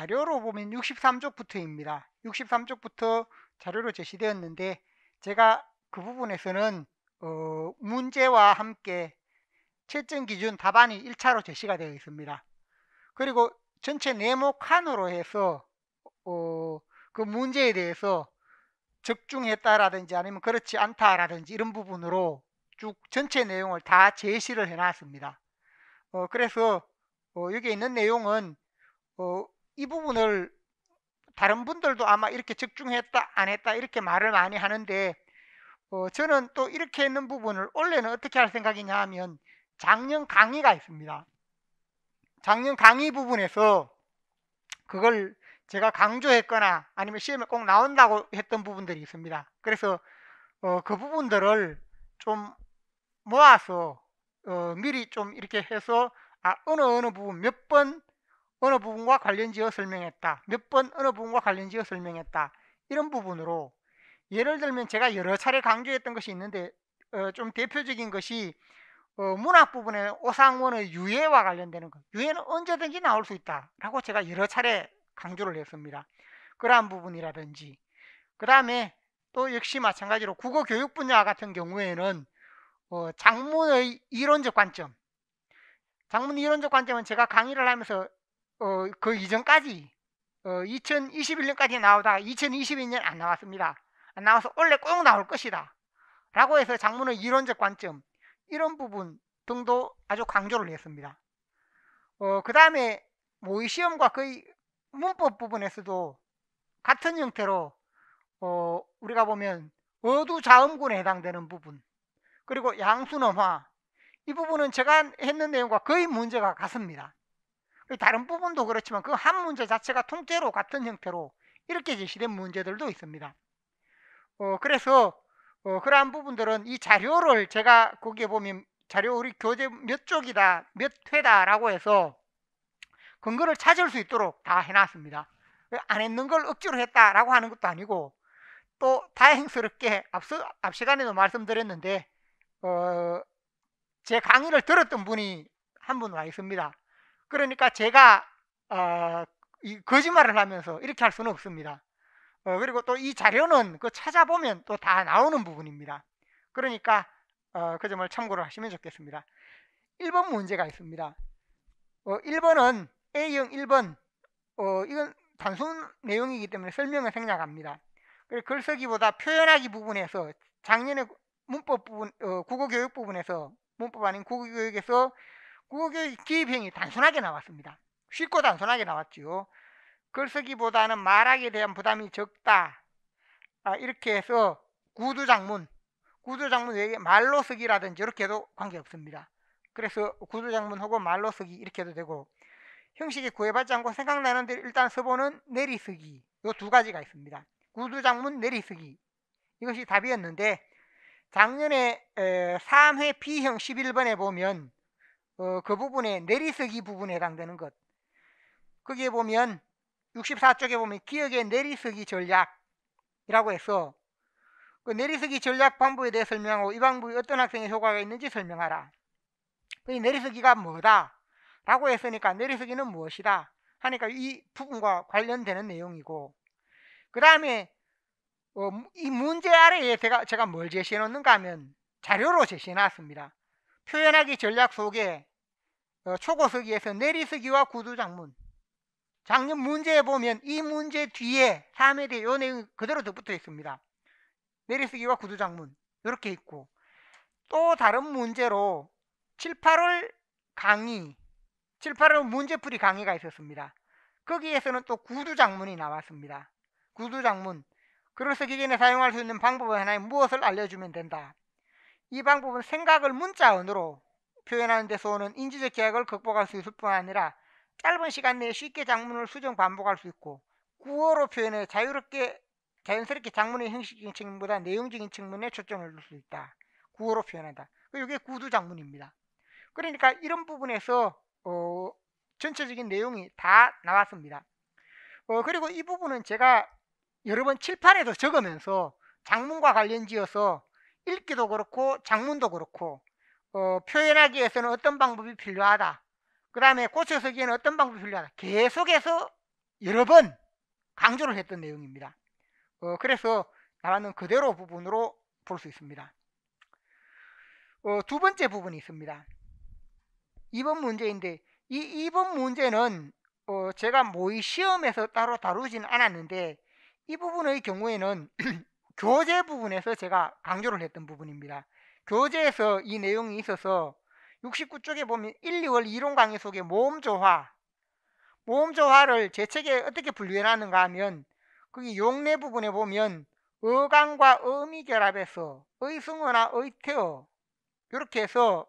자료로 보면 63쪽부터입니다. 63쪽부터 자료로 제시되었는데 제가 그 부분에서는 어, 문제와 함께 채점 기준 답안이 1차로 제시가 되어 있습니다. 그리고 전체 네모 칸으로 해서 어, 그 문제에 대해서 적중했다라든지 아니면 그렇지 않다라든지 이런 부분으로 쭉 전체 내용을 다 제시를 해놨습니다. 어, 그래서 어, 여기 있는 내용은 어, 이 부분을 다른 분들도 아마 이렇게 적중했다 안 했다 이렇게 말을 많이 하는데 어, 저는 또 이렇게 있는 부분을 원래는 어떻게 할 생각이냐 하면 작년 강의가 있습니다. 작년 강의 부분에서 그걸 제가 강조했거나 아니면 시험에 꼭 나온다고 했던 부분들이 있습니다. 그래서 어, 그 부분들을 좀 모아서 어, 미리 좀 이렇게 해서 아, 어느 어느 부분 몇번 어느 부분과 관련지어 설명했다. 몇 번 어느 부분과 관련지어 설명했다. 이런 부분으로 예를 들면 제가 여러 차례 강조했던 것이 있는데 어, 좀 대표적인 것이 어, 문학 부분에 오상원의 유예와 관련되는 것. 유예는 언제든지 나올 수 있다라고 제가 여러 차례 강조를 했습니다. 그러한 부분이라든지 그 다음에 또 역시 마찬가지로 국어 교육 분야 같은 경우에는 어, 장문의 이론적 관점 장문 이론적 관점은 제가 강의를 하면서 어, 그 이전까지 어, 2021년까지 나오다가 2022년 안 나왔습니다. 안 나와서 원래 꼭 나올 것이다. 라고 해서 장문의 이론적 관점 이런 부분 등도 아주 강조를 했습니다. 어, 그 다음에 모의시험과 뭐 거의 문법 부분에서도 같은 형태로 어, 우리가 보면 어두자음군에 해당되는 부분 그리고 양수넘화 이 부분은 제가 했는 내용과 거의 문제가 같습니다. 다른 부분도 그렇지만 그 한 문제 자체가 통째로 같은 형태로 이렇게 제시된 문제들도 있습니다. 어, 그래서 어, 그러한 부분들은 이 자료를 제가 거기에 보면 자료 우리 교재 몇 쪽이다, 몇 회다라고 해서 근거를 찾을 수 있도록 다 해놨습니다. 안 했는 걸 억지로 했다라고 하는 것도 아니고 또 다행스럽게 앞서, 앞 시간에도 말씀드렸는데 어, 제 강의를 들었던 분이 한 분 와 있습니다. 그러니까 제가 어, 거짓말을 하면서 이렇게 할 수는 없습니다. 어, 그리고 또 이 자료는 그 찾아보면 또 다 나오는 부분입니다. 그러니까 어, 그 점을 참고를 하시면 좋겠습니다. 1번 문제가 있습니다. 어, 1번은 A형 1번 어, 이건 단순 내용이기 때문에 설명을 생략합니다. 그리고 글쓰기보다 표현하기 부분에서 작년에 문법 부분, 어, 국어교육 부분에서 문법 아닌 국어교육에서 국의 기입형이 단순하게 나왔습니다. 쉽고 단순하게 나왔지요. 글쓰기보다는 말하기에 대한 부담이 적다. 아, 이렇게 해서 구두장문, 구두장문 외에 말로 쓰기라든지 이렇게도 관계없습니다. 그래서 구두장문 혹은 말로 쓰기 이렇게 도 되고 형식이 구애받지 않고 생각나는 대로 일단 써보는 내리쓰기 요두 가지가 있습니다. 구두장문 내리쓰기 이것이 답이었는데 작년에 3회 B형 11번에 보면 어, 그 부분에 내리석이 부분에 해당되는 것 거기에 보면 64쪽에 보면 기억의 내리석이 전략이라고 해서 그 내리석이 전략 방법에 대해 설명하고 이 방법이 어떤 학생의 효과가 있는지 설명하라 이 내리석이가 뭐다 라고 했으니까 내리석이는 무엇이다 하니까 이 부분과 관련되는 내용이고 그 다음에 어, 이 문제 아래에 제가, 제가 뭘 제시해 놓는가 하면 자료로 제시해 놨습니다 표현하기 전략 속에 어, 초고서기에서 내리서기와 구두장문 작년 문제에 보면 이 문제 뒤에 3회 대요 내용 그대로 덧붙어 있습니다. 내리쓰기와 구두장문 이렇게 있고 또 다른 문제로 7, 8월 강의 7, 8월 문제풀이 강의가 있었습니다. 거기에서는 또 구두장문이 나왔습니다. 구두장문 글을 쓰기 전에 사용할 수 있는 방법은 하나의 무엇을 알려주면 된다. 이 방법은 생각을 문자 언어로 표현하는 데서 오는 인지적 계약을 극복할 수 있을 뿐 아니라 짧은 시간 내에 쉽게 작문을 수정 반복할 수 있고 구어로 표현해 자유롭게 자연스럽게 작문의 형식적인 측면보다 내용적인 측면에 초점을 둘 수 있다. 구어로 표현한다. 이게 구두 작문입니다. 그러니까 이런 부분에서 어, 전체적인 내용이 다 나왔습니다. 어, 그리고 이 부분은 제가 여러 번 칠판에서 적으면서 작문과 관련지어서 읽기도 그렇고 작문도 그렇고 어, 표현하기 위해서는 어떤 방법이 필요하다. 그 다음에 고쳐서기에는 어떤 방법이 필요하다. 계속해서 여러 번 강조를 했던 내용입니다. 어, 그래서 나와는 그대로 부분으로 볼 수 있습니다. 어, 두 번째 부분이 있습니다. 2번 문제인데 이 2번 문제는 어, 제가 모의 시험에서 따로 다루진 않았는데 이 부분의 경우에는 교재 부분에서 제가 강조를 했던 부분입니다. 교재에서 이 내용이 있어서 69쪽에 보면 1, 2월 이론 강의 속에 모음조화 모음조화를 제 책에 어떻게 분류해놨는가 하면 거기 용내 부분에 보면 어강과 어미 결합해서 의승어나 의태어 이렇게 해서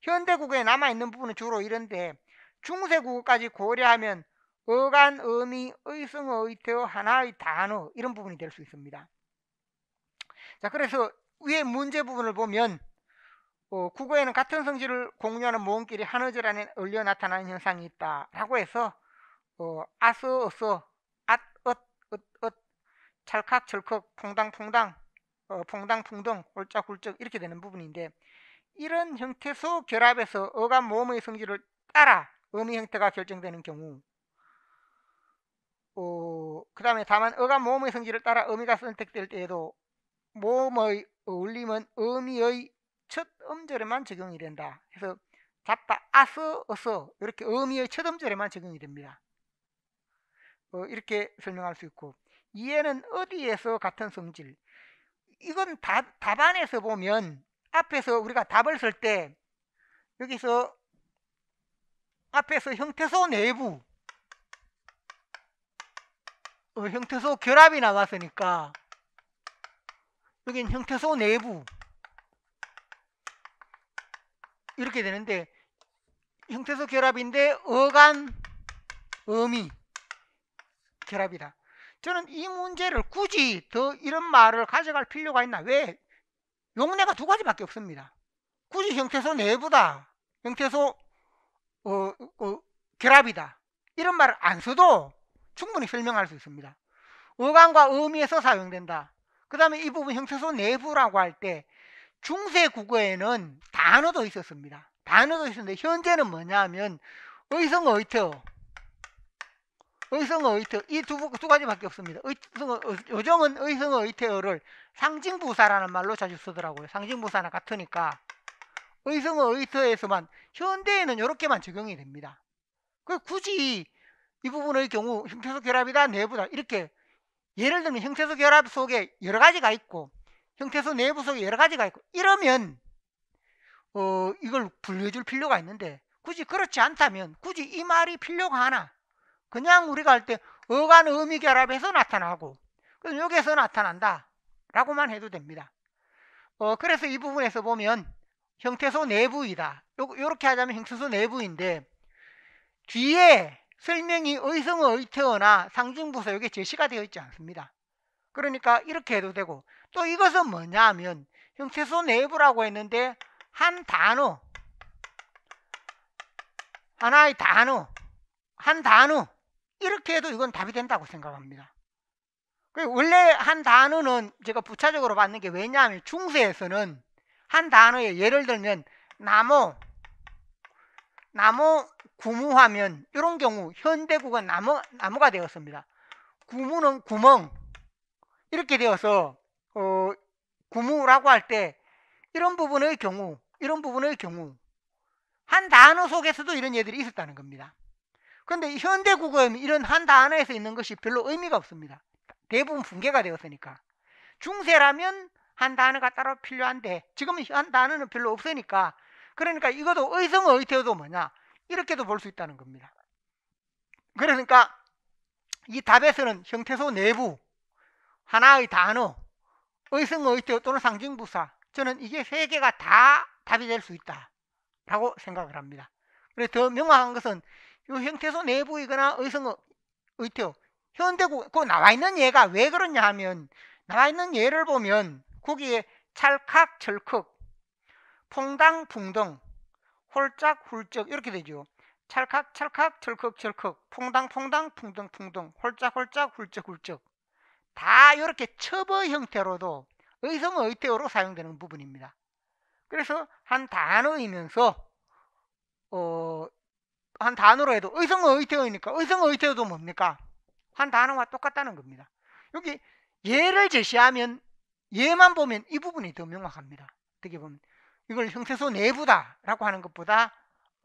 현대국에 남아있는 부분은 주로 이런데 중세국까지 고려하면 어간, 어미, 의승어, 의태어, 하나의 단어 이런 부분이 될 수 있습니다. 자 그래서 위에 문제 부분을 보면 어, 국어에는 같은 성질을 공유하는 모음끼리 한어절 안에 얼려 나타나는 현상이 있다라고 해서 어, 아서 어서 앗엇 엇엇 찰칵 철컥 퐁당 퐁당 어, 퐁당 퐁동 홀짝 홀쩍 이렇게 되는 부분인데 이런 형태소 결합에서 어감 모음의 성질을 따라 의미 형태가 결정되는 경우 어, 그 다음에 다만 어감 모음의 성질을 따라 의미가 선택될 때에도 모음의 울림은 의미의첫 음절에만 적용이 된다. 그래서 잡다 아서 어서 이렇게 의미의첫 음절에만 적용이 됩니다. 어, 이렇게 설명할 수 있고 이에는 어디에서 같은 성질 이건 답, 답안에서 보면 앞에서 우리가 답을 쓸 때 여기서 앞에서 형태소 내부 어, 형태소 결합이 나왔으니까 여긴 형태소 내부 이렇게 되는데 형태소 결합인데 어간 어미 결합이다. 저는 이 문제를 굳이 더 이런 말을 가져갈 필요가 있나 왜 용례가 두 가지밖에 없습니다. 굳이 형태소 내부다 형태소 어, 어, 결합이다 이런 말을 안 써도 충분히 설명할 수 있습니다. 어간과 어미에서 사용된다. 그 다음에 이 부분 형태소 내부라고 할 때 중세 국어에는 단어도 있었습니다. 단어도 있었는데 현재는 뭐냐면 의성 어 의태어 의성어 의태어 이두 두 가지밖에 없습니다. 의성어, 요정은 의성어 의태어를 상징부사라는 말로 자주 쓰더라고요. 상징부사나 같으니까 의성어 의태어에서만 현대에는 이렇게만 적용이 됩니다. 그 굳이 이 부분의 경우 형태소 결합이다 내부다 이렇게 예를 들면 형태소 결합 속에 여러 가지가 있고 형태소 내부 속에 여러 가지가 있고 이러면 어 이걸 분류해 줄 필요가 있는데 굳이 그렇지 않다면 굳이 이 말이 필요가 하나 그냥 우리가 할 때 어간 의미 결합에서 나타나고 그래 여기서 나타난다 라고만 해도 됩니다 어 그래서 이 부분에서 보면 형태소 내부이다 요, 요렇게 하자면 형태소 내부인데 뒤에 설명이 의성어, 의태어나 상징부서 여기에 제시가 되어 있지 않습니다. 그러니까 이렇게 해도 되고 또 이것은 뭐냐 하면 형태소 내부라고 했는데 한 단어 하나의 단어 한 단어 이렇게 해도 이건 답이 된다고 생각합니다. 그 원래 한 단어는 제가 부차적으로 받는 게 왜냐하면 중세에서는 한 단어에 예를 들면 나무 나무 구무하면 이런 경우 현대구가 나무, 나무가 되었습니다. 구무는 구멍 이렇게 되어서 어, 구무라고 할 때 이런 부분의 경우 이런 부분의 경우 한 단어 속에서도 이런 예들이 있었다는 겁니다. 그런데 현대 국어는 이런 한 단어에서 있는 것이 별로 의미가 없습니다. 대부분 붕괴가 되었으니까. 중세라면 한 단어가 따로 필요한데 지금은 한 단어는 별로 없으니까 그러니까 이것도 의성어 의태어도 뭐냐 이렇게도 볼 수 있다는 겁니다. 그러니까 이 답에서는 형태소 내부 하나의 단어 의성어 의태어 또는 상징부사 저는 이게 세 개가 다 답이 될 수 있다라고 생각을 합니다. 그래서 더 명확한 것은 이 형태소 내부이거나 의성어 의태어 현대국 그 나와 있는 예가 왜 그러냐 하면 나와 있는 예를 보면 거기에 찰칵 철컥 퐁당 풍덩 홀짝홀쩍 이렇게 되죠. 찰칵찰칵, 철컥철컥, 퐁당퐁당, 풍덩 풍덩 홀짝홀짝, 훌쩍훌쩍 다 이렇게 처벌 형태로도 의성의태어로 어 사용되는 부분입니다. 그래서 한 단어이면서 어, 한 단어로 해도 의성의태어니까 어이 의성의태어도 어 뭡니까? 한 단어와 똑같다는 겁니다. 여기 예를 제시하면 예만 보면 이 부분이 더 명확합니다. 어떻게 보면 이걸 형태소 내부다라고 하는 것보다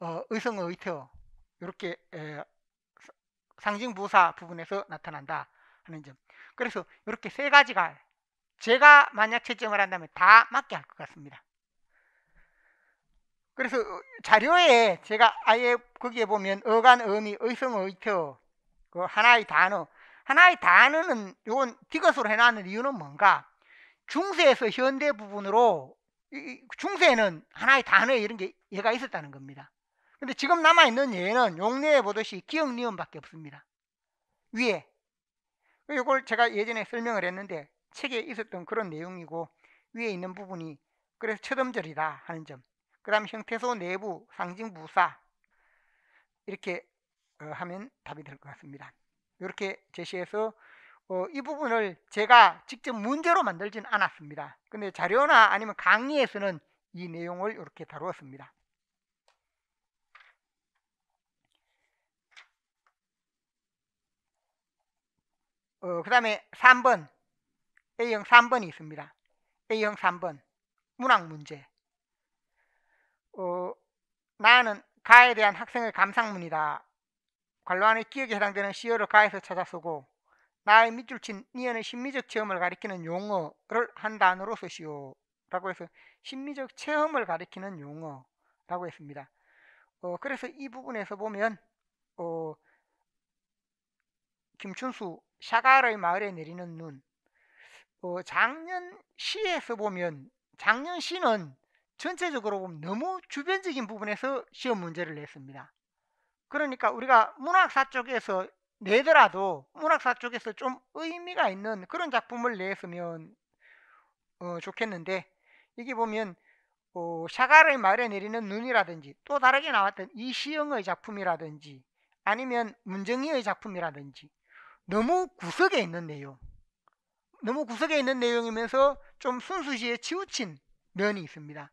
어, 의성어 의태어 이렇게 에, 상징 부사 부분에서 나타난다 하는 점. 그래서 이렇게 세 가지가 제가 만약 채점을 한다면 다 맞게 할 것 같습니다. 그래서 자료에 제가 아예 거기에 보면 어간 어미 의성 어 의태어 그 하나의 단어 하나의 단어는 요건 디귿으로 해놨는 이유는 뭔가 중세에서 현대 부분으로 중세에는 하나의 단어에 이런 게 예가 있었다는 겁니다. 근데 지금 남아있는 예는 용례에 보듯이 기억, 니은밖에 없습니다. 위에. 이걸 제가 예전에 설명을 했는데 책에 있었던 그런 내용이고 위에 있는 부분이 그래서 첫음절이다 하는 점. 그 다음 형태소 내부 상징 부사 이렇게 어, 하면 답이 될 것 같습니다. 이렇게 제시해서 어, 이 부분을 제가 직접 문제로 만들진 않았습니다. 근데 자료나 아니면 강의에서는 이 내용을 이렇게 다루었습니다. 어, 그 다음에 3번 A형 3번이 있습니다. A형 3번 문학 문제 어, 나는 가에 대한 학생의 감상문이다. 관로안의 기억에 해당되는 시어를 가에서 찾아 쓰고 나의 밑줄 친니어의 심미적 체험을 가리키는 용어를 한 단어로 쓰시오. 라고 해서 심미적 체험을 가리키는 용어라고 했습니다. 어, 그래서 이 부분에서 보면 어, 김춘수 샤갈의 마을에 내리는 눈 어, 작년 시에서 보면 작년 시는 전체적으로 보면 너무 주변적인 부분에서 시험 문제를 냈습니다. 그러니까 우리가 문학사 쪽에서 내더라도 문학사 쪽에서 좀 의미가 있는 그런 작품을 냈으면 어, 좋겠는데 여기 보면 어, 샤가를 말에 내리는 눈이라든지 또 다르게 나왔던 이시영의 작품이라든지 아니면 문정희의 작품이라든지 너무 구석에 있는 내용 너무 구석에 있는 내용이면서 좀 순수시에 치우친 면이 있습니다.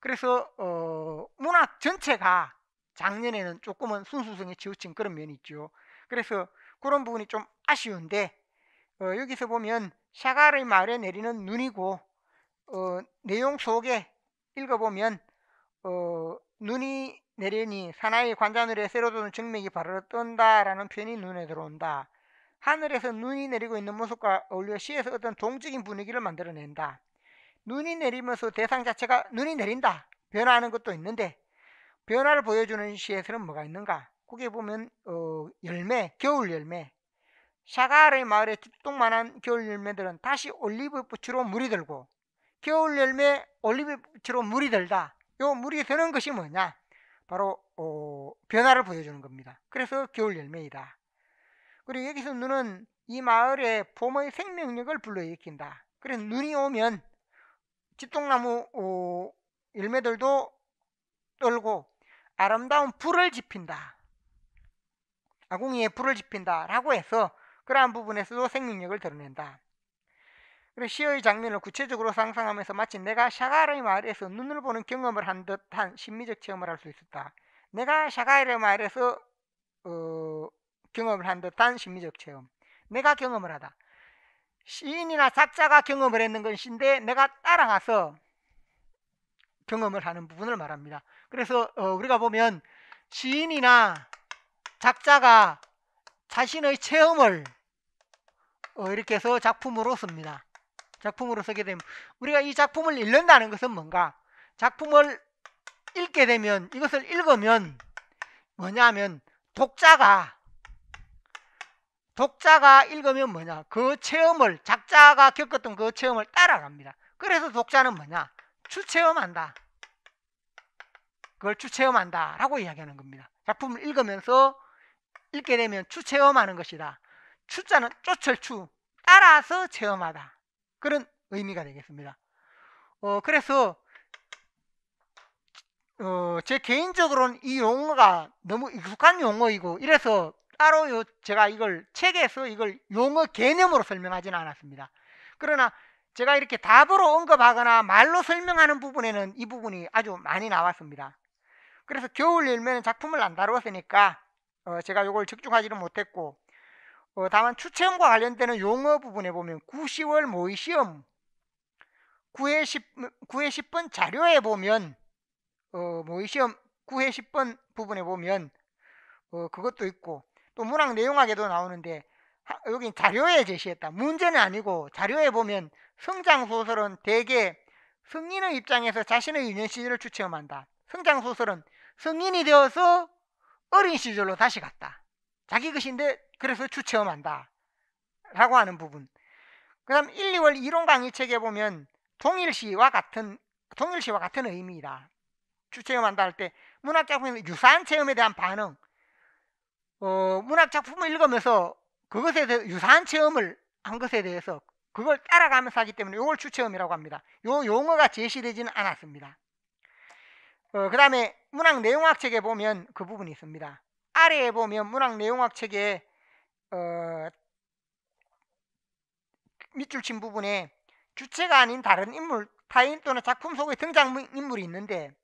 그래서 어, 문학 전체가 작년에는 조금은 순수성에 치우친 그런 면이 있죠. 그래서 그런 부분이 좀 아쉬운데 어, 여기서 보면 샤갈의 말에 내리는 눈이고 어, 내용 속에 읽어보면 어, 눈이 내리니 사나이 관자늘에 새로도는 증맥이 바로러 떤다라는 표현이 눈에 들어온다. 하늘에서 눈이 내리고 있는 모습과 어울려 시에서 어떤 동적인 분위기를 만들어낸다. 눈이 내리면서 대상 자체가 눈이 내린다. 변화하는 것도 있는데 변화를 보여주는 시에서는 뭐가 있는가? 거기에 보면 어, 열매, 겨울 열매. 샤가르의 마을에 뚝뚝만한 겨울 열매들은 다시 올리브 부츠로 물이 들고 겨울 열매 올리브 부츠로 물이 들다. 요 물이 드는 것이 뭐냐? 바로 어, 변화를 보여주는 겁니다. 그래서 겨울 열매이다. 그리고 여기서 눈은 이 마을의 봄의 생명력을 불러일으킨다. 그래서 눈이 오면 집동나무 어, 열매들도 떨고 아름다운 불을 지핀다. 아궁이에 불을 지핀다라고 해서 그러한 부분에서도 생명력을 드러낸다. 그리고 시의 장면을 구체적으로 상상하면서 마치 내가 샤갈의 마을에서 눈을 보는 경험을 한 듯한 심미적 체험을 할 수 있었다. 내가 샤갈의 마을에서 어, 경험을 한 듯한 심미적 체험. 내가 경험을 하다. 시인이나 작자가 경험을 했는 것인데 내가 따라가서 경험을 하는 부분을 말합니다. 그래서 어, 우리가 보면 시인이나 작자가 자신의 체험을 어, 이렇게 해서 작품으로 씁니다. 작품으로 쓰게 되면 우리가 이 작품을 읽는다는 것은 뭔가 작품을 읽게 되면 이것을 읽으면 뭐냐면 독자가 독자가 읽으면 뭐냐 그 체험을 작자가 겪었던 그 체험을 따라갑니다. 그래서 독자는 뭐냐 추체험한다. 그걸 추체험한다 라고 이야기하는 겁니다. 작품을 읽으면서 읽게 되면 추체험하는 것이다. 추자는 쫓을추 따라서 체험하다. 그런 의미가 되겠습니다. 어, 그래서 어, 제 개인적으로는 이 용어가 너무 익숙한 용어이고 이래서 따로 요 제가 이걸 책에서 이걸 용어 개념으로 설명하지는 않았습니다. 그러나 제가 이렇게 답으로 언급하거나 말로 설명하는 부분에는 이 부분이 아주 많이 나왔습니다. 그래서 겨울 열매는 작품을 안 다루었으니까 어, 제가 이걸 적중하지는 못했고 어, 다만 추첨과 관련되는 용어 부분에 보면 9 0월 모의시험 9회 10, 9회 10번 자료에 보면 어, 모의시험 9회 10번 부분에 보면 어, 그것도 있고 또문항 내용학에도 나오는데 여긴 자료에 제시했다. 문제는 아니고 자료에 보면 성장소설은 대개 성인의 입장에서 자신의 유년 시절을 추첨한다 성장소설은 성인이 되어서 어린 시절로 다시 갔다. 자기 것인데 그래서 주체험한다. 라고 하는 부분. 그 다음 1, 2월 이론 강의 책에 보면 동일시와 같은, 동일시와 같은 의미다 주체험한다 할 때 문학작품에서 유사한 체험에 대한 반응. 어, 문학작품을 읽으면서 그것에 대해 서 유사한 체험을 한 것에 대해서 그걸 따라가면서 하기 때문에 이걸 주체험이라고 합니다. 요 용어가 제시되지는 않았습니다. 어, 그 다음에 문학 내용학 책에 보면 그 부분이 있습니다. 아래에 보면 문학 내용학 책에 어, 밑줄 친 부분에 주체가 아닌 다른 인물, 타인 또는 작품 속의 등장 인물이 있는데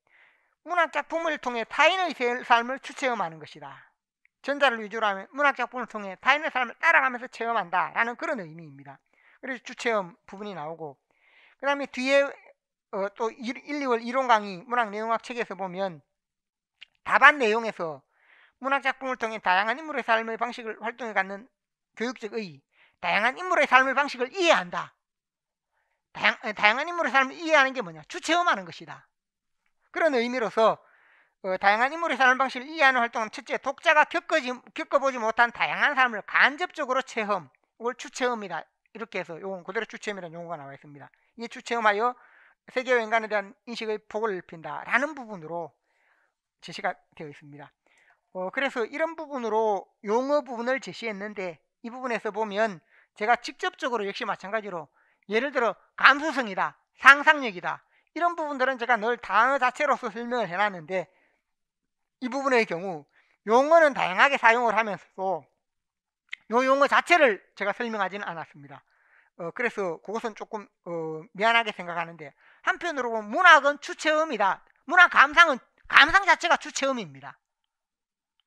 문학 작품을 통해 타인의 삶을 추체험하는 것이다. 전자를 위주로 하면 문학 작품을 통해 타인의 삶을 따라가면서 체험한다라는 그런 의미입니다. 그래서 주체험 부분이 나오고 그다음에 뒤에 어, 또 1, 2월 이론 강의 문학 내용학 책에서 보면 다반 내용에서 문학 작품을 통해 다양한 인물의 삶의 방식을 활동해 갖는 교육적 의, 다양한 인물의 삶의 방식을 이해한다. 다양, 다양한 인물의 삶을 이해하는 게 뭐냐? 주체험하는 것이다. 그런 의미로서 어, 다양한 인물의 삶의 방식을 이해하는 활동은 첫째 독자가 겪어지, 겪어보지 못한 다양한 삶을 간접적으로 체험, 이걸 주체험이다. 이렇게 해서 요건 그대로 주체험이라는 용어가 나와 있습니다. 이 주체험하여 세계여행관에 대한 인식의 폭을 넓힌다라는 부분으로 제시가 되어 있습니다. 어, 그래서 이런 부분으로 용어 부분을 제시했는데 이 부분에서 보면 제가 직접적으로 역시 마찬가지로 예를 들어 감수성이다, 상상력이다 이런 부분들은 제가 늘 단어 자체로서 설명을 해놨는데 이 부분의 경우 용어는 다양하게 사용을 하면서도 요 용어 자체를 제가 설명하지는 않았습니다. 어, 그래서 그것은 조금 어, 미안하게 생각하는데 한편으로 보면 문학은 추체음이다. 문학 감상은 감상 자체가 주체음입니다.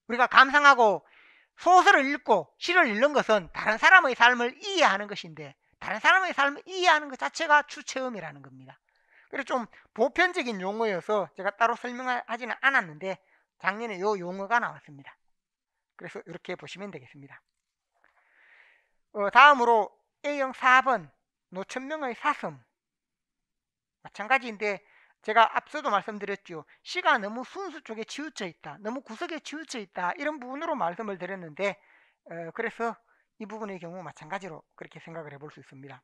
우리가 감상하고 소설을 읽고 시를 읽는 것은 다른 사람의 삶을 이해하는 것인데 다른 사람의 삶을 이해하는 것 자체가 주체음이라는 겁니다. 그래서 좀 보편적인 용어여서 제가 따로 설명하지는 않았는데 작년에 이 용어가 나왔습니다. 그래서 이렇게 보시면 되겠습니다. 어, 다음으로 A형 4번 노천명의 사슴 마찬가지인데 제가 앞서도 말씀드렸죠. 시가 너무 순수 쪽에 치우쳐 있다. 너무 구석에 치우쳐 있다. 이런 부분으로 말씀을 드렸는데 어, 그래서 이 부분의 경우 마찬가지로 그렇게 생각을 해볼 수 있습니다.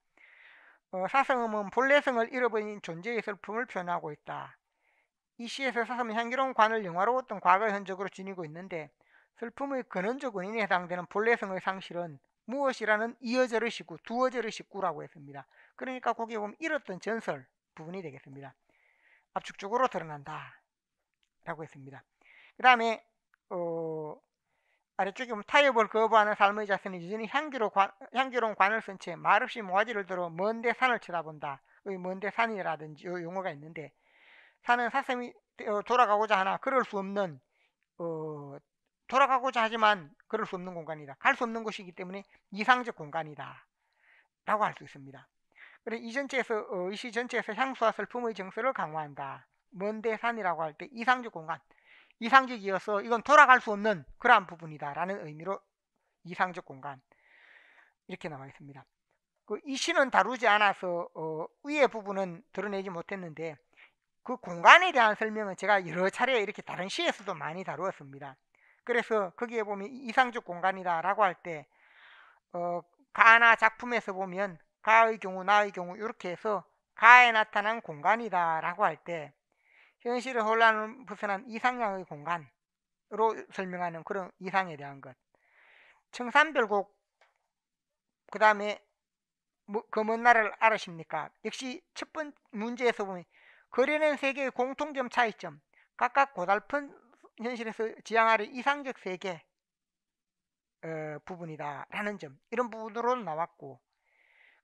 어, 사성음은 본래성을 잃어버린 존재의 슬픔을 표현하고 있다. 이 시에서 사성은 향기로운 관을 영화로웠던 과거 의 현적으로 지니고 있는데 슬픔의 근원적 원인에 해당되는 본래성의 상실은 무엇이라는 이어절의 식구, 두어절의 식구라고 했습니다. 그러니까 거기에 보면 잃었던 전설 부분이 되겠습니다. 압축 적으로 드러난다. 라고 했습니다. 그 다음에 어, 아래쪽에 보면 타협을 거부하는 삶의 자세는 유전히 향기로 관, 향기로운 관을 쓴 채 말없이 모아지를 들어 먼데 산을 쳐다본다. 먼데 산이라든지 용어가 있는데 산은 사슴이 어, 돌아가고자 하나 그럴 수 없는 어, 돌아가고자 하지만 그럴 수 없는 공간이다. 갈 수 없는 곳이기 때문에 이상적 공간이다. 라고 할 수 있습니다. 그래 이 전체에서 어, 이시 전체에서 향수와슬픔의 정서를 강화한다. 먼데산이라고 할 때 이상적 공간, 이상적이어서 이건 돌아갈 수 없는 그러한 부분이다라는 의미로 이상적 공간 이렇게 나와 있습니다. 그 이시는 다루지 않아서 어, 위의 부분은 드러내지 못했는데 그 공간에 대한 설명은 제가 여러 차례 이렇게 다른 시에서도 많이 다루었습니다. 그래서 거기에 보면 이상적 공간이다라고 할때 어, 가나 작품에서 보면 가의 경우 나의 경우 이렇게 해서 가에 나타난 공간이다 라고 할 때 현실의 혼란을 벗어난 이상향의 공간으로 설명하는 그런 이상에 대한 것 청산별곡 뭐, 그 다음에 뭐, 검은 나라를 알으십니까 역시 첫번 문제에서 보면 거래는 세계의 공통점 차이점 각각 고달픈 현실에서 지향하는 이상적 세계 어, 부분이다라는 점 이런 부분으로 나왔고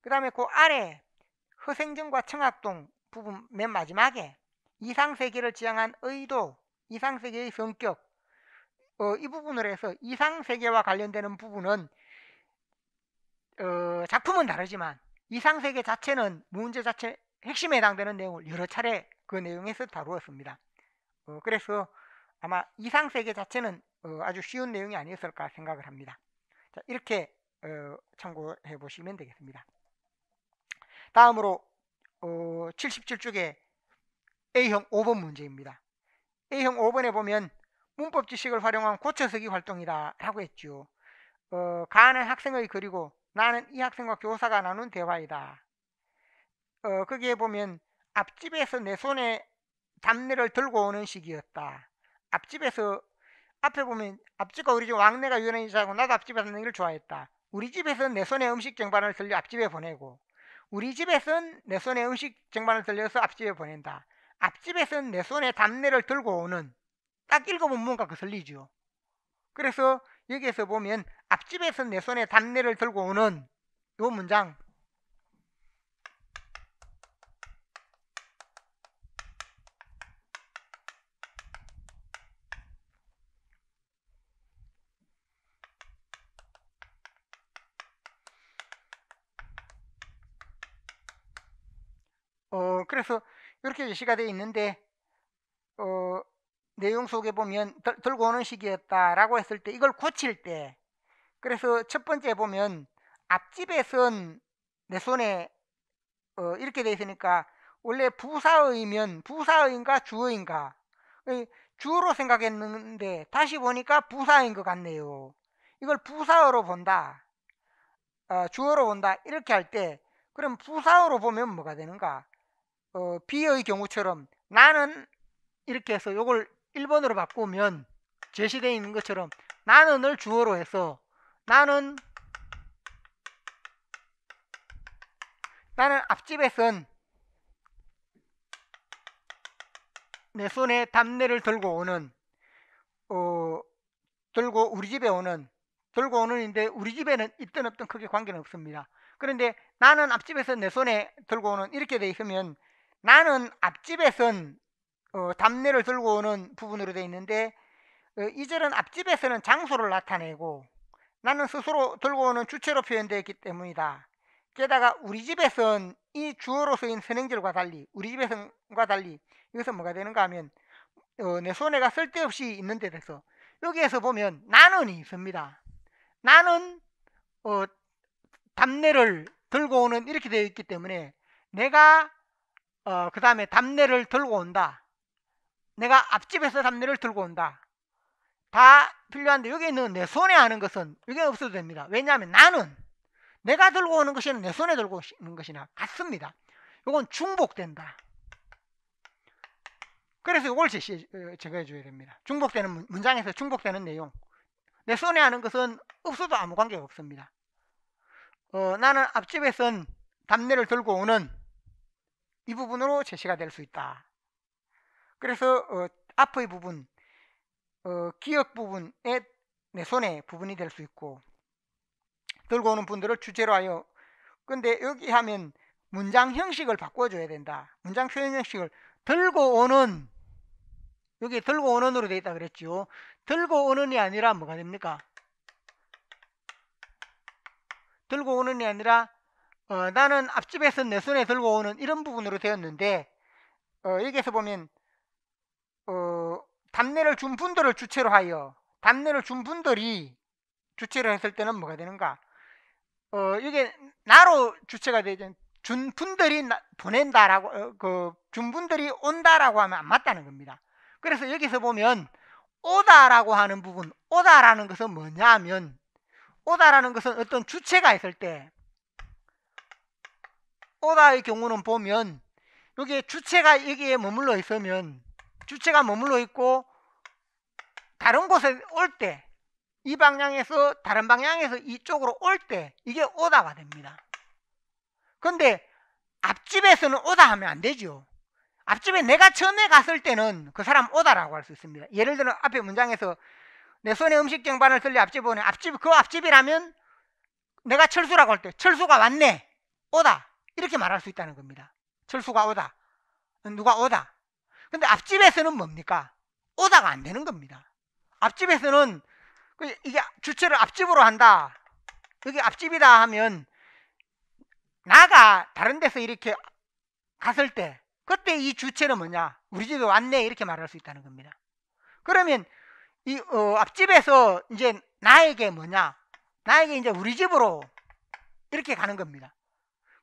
그 다음에 그 아래 허생전과 청학동 부분 맨 마지막에 이상세계를 지향한 의도, 이상세계의 성격 어, 이 부분을 해서 이상세계와 관련되는 부분은 어, 작품은 다르지만 이상세계 자체는 문제 자체 핵심에 해당되는 내용을 여러 차례 그 내용에서 다루었습니다. 어, 그래서 아마 이상세계 자체는 어, 아주 쉬운 내용이 아니었을까 생각을 합니다. 자, 이렇게 어, 참고해 보시면 되겠습니다. 다음으로 어, 77쪽에 A형 5번 문제입니다. A형 5번에 보면 문법 지식을 활용한 고쳐서기 활동이다 라고 했죠. 어, 가는 학생의 그리고 나는 이 학생과 교사가 나눈 대화이다. 어, 거기에 보면 앞집에서 내 손에 잡내를 들고 오는 시기였다. 앞집에서 앞에 보면 앞집과 우리 집 왕래가 유연해지자고 나도 앞집에서 하는 걸 좋아했다. 우리 집에서 내 손에 음식 쟁반을 들려 앞집에 보내고 우리 집에선 내 손에 음식 쟁반을 들려서 앞집에 보낸다. 앞집에선 내 손에 담내를 들고 오는 딱 읽어보면 뭔가 그설리죠 그래서 여기에서 보면 앞집에선내 손에 담내를 들고 오는 요 문장 그래서 이렇게 제시가 되어 있는데 어, 내용 속에 보면 들, 들고 오는 시기였다라고 했을 때 이걸 고칠 때 그래서 첫 번째 보면 앞집에선 내 손에 어, 이렇게 되어 있으니까 원래 부사의면 부사의인가 주의인가 주어로 생각했는데 다시 보니까 부사인 것 같네요 이걸 부사어로 본다 어, 주어로 본다 이렇게 할 때 그럼 부사어로 보면 뭐가 되는가 어, B의 경우처럼 나는 이렇게 해서 이걸 1번으로 바꾸면 제시되어 있는 것처럼 나는을 주어로 해서 나는 나는 앞집에선 내 손에 담내를 들고 오는 어 들고 우리 집에 오는 들고 오는인데 우리 집에는 있든 없든 크게 관계는 없습니다. 그런데 나는 앞집에서 내 손에 들고 오는 이렇게 돼 있으면 나는 앞집에선 어, 담내를 들고 오는 부분으로 되어 있는데 어, 2절은 앞집에서는 장소를 나타내고 나는 스스로 들고 오는 주체로 표현되어 있기 때문이다. 게다가 우리 집에선 이 주어로 쓰인 선행절과 달리 우리 집에선과 달리 여기서 뭐가 되는가 하면 어, 내 손해가 쓸데없이 있는 데 대해서 여기에서 보면 나는이 있습니다. 나는 어, 담내를 들고 오는 이렇게 되어 있기 때문에 내가 어, 그 다음에 담내를 들고 온다 내가 앞집에서 담내를 들고 온다 다 필요한데 여기 있는 내 손에 하는 것은 여기 없어도 됩니다 왜냐하면 나는 내가 들고 오는 것이 내 손에 들고 오는 것이나 같습니다 이건 중복된다 그래서 이걸 제시, 제거해 줘야 됩니다 중복되는 문장에서 중복되는 내용 내 손에 하는 것은 없어도 아무 관계가 없습니다 어, 나는 앞집에선 담내를 들고 오는 이 부분으로 제시가 될 수 있다. 그래서 어, 앞의 부분, 어, 기억 부분에 내 손의 부분이 될 수 있고 들고 오는 분들을 주제로 하여 근데 여기 하면 문장 형식을 바꿔줘야 된다. 문장 표현 형식을 들고 오는 여기 들고 오는으로 되어 있다 그랬지요. 들고 오는이 아니라 뭐가 됩니까? 들고 오는이 아니라 어, 나는 앞집에서 내 손에 들고 오는 이런 부분으로 되었는데 어, 여기에서 보면 어, 담례를 준 분들을 주체로 하여 담례를 준 분들이 주체로 했을 때는 뭐가 되는가? 어, 이게 나로 주체가 되죠. 준 분들이 나, 보낸다라고 어, 그준 분들이 온다라고 하면 안 맞다는 겁니다. 그래서 여기서 보면 오다라고 하는 부분, 오다라는 것은 뭐냐면 오다라는 것은 어떤 주체가 있을 때 오다의 경우는 보면 여기 주체가 여기에 머물러 있으면 주체가 머물러 있고 다른 곳에 올 때 이 방향에서 다른 방향에서 이쪽으로 올 때 이게 오다가 됩니다. 근데 앞집에서는 오다 하면 안 되죠. 앞집에 내가 처음에 갔을 때는 그 사람 오다라고 할 수 있습니다. 예를 들어 앞에 문장에서 내 손에 음식 경반을 들려 앞집 에 오네. 앞집 그 앞집이라면 내가 철수라고 할 때 철수가 왔네. 오다. 이렇게 말할 수 있다는 겁니다. 철수가 오다. 누가 오다. 근데 앞집에서는 뭡니까? 오다가 안 되는 겁니다. 앞집에서는 그 이게 주체를 앞집으로 한다. 여기 앞집이다 하면 나가 다른 데서 이렇게 갔을 때 그때 이 주체는 뭐냐? 우리 집에 왔네 이렇게 말할 수 있다는 겁니다. 그러면 이 어, 앞집에서 이제 나에게 뭐냐? 나에게 이제 우리 집으로 이렇게 가는 겁니다.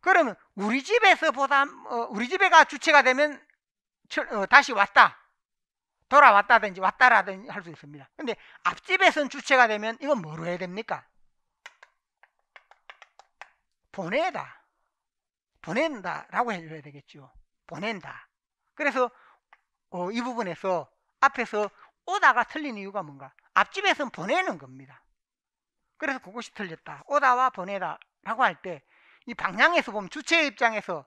그러면 우리 집에서 보다 어, 우리 집에가 주체가 되면 어, 다시 왔다 돌아왔다든지 왔다라든지 할 수 있습니다. 근데 앞집에선 주체가 되면 이건 뭐로 해야 됩니까? 보내다. 보낸다라고 해줘야 되겠죠. 보낸다. 그래서 어, 이 부분에서 앞에서 오다가 틀린 이유가 뭔가? 앞집에선 보내는 겁니다. 그래서 그것이 틀렸다. 오다와 보내다라고 할때 이 방향에서 보면 주체의 입장에서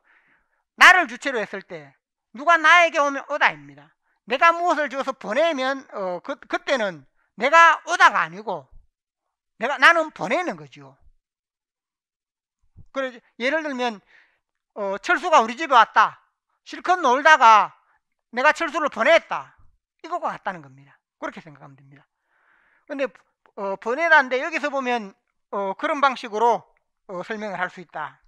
나를 주체로 했을 때 누가 나에게 오면 오다입니다. 내가 무엇을 어서 보내면 어, 그, 그때는 내가 오다가 아니고 내가 나는 보내는 거죠. 그래 예를 들면 어, 철수가 우리 집에 왔다. 실컷 놀다가 내가 철수를 보냈다. 이거와 같다는 겁니다. 그렇게 생각하면 됩니다. 근데 어, 보내다는데 여기서 보면 어, 그런 방식으로 어, 설명을 할 수 있다.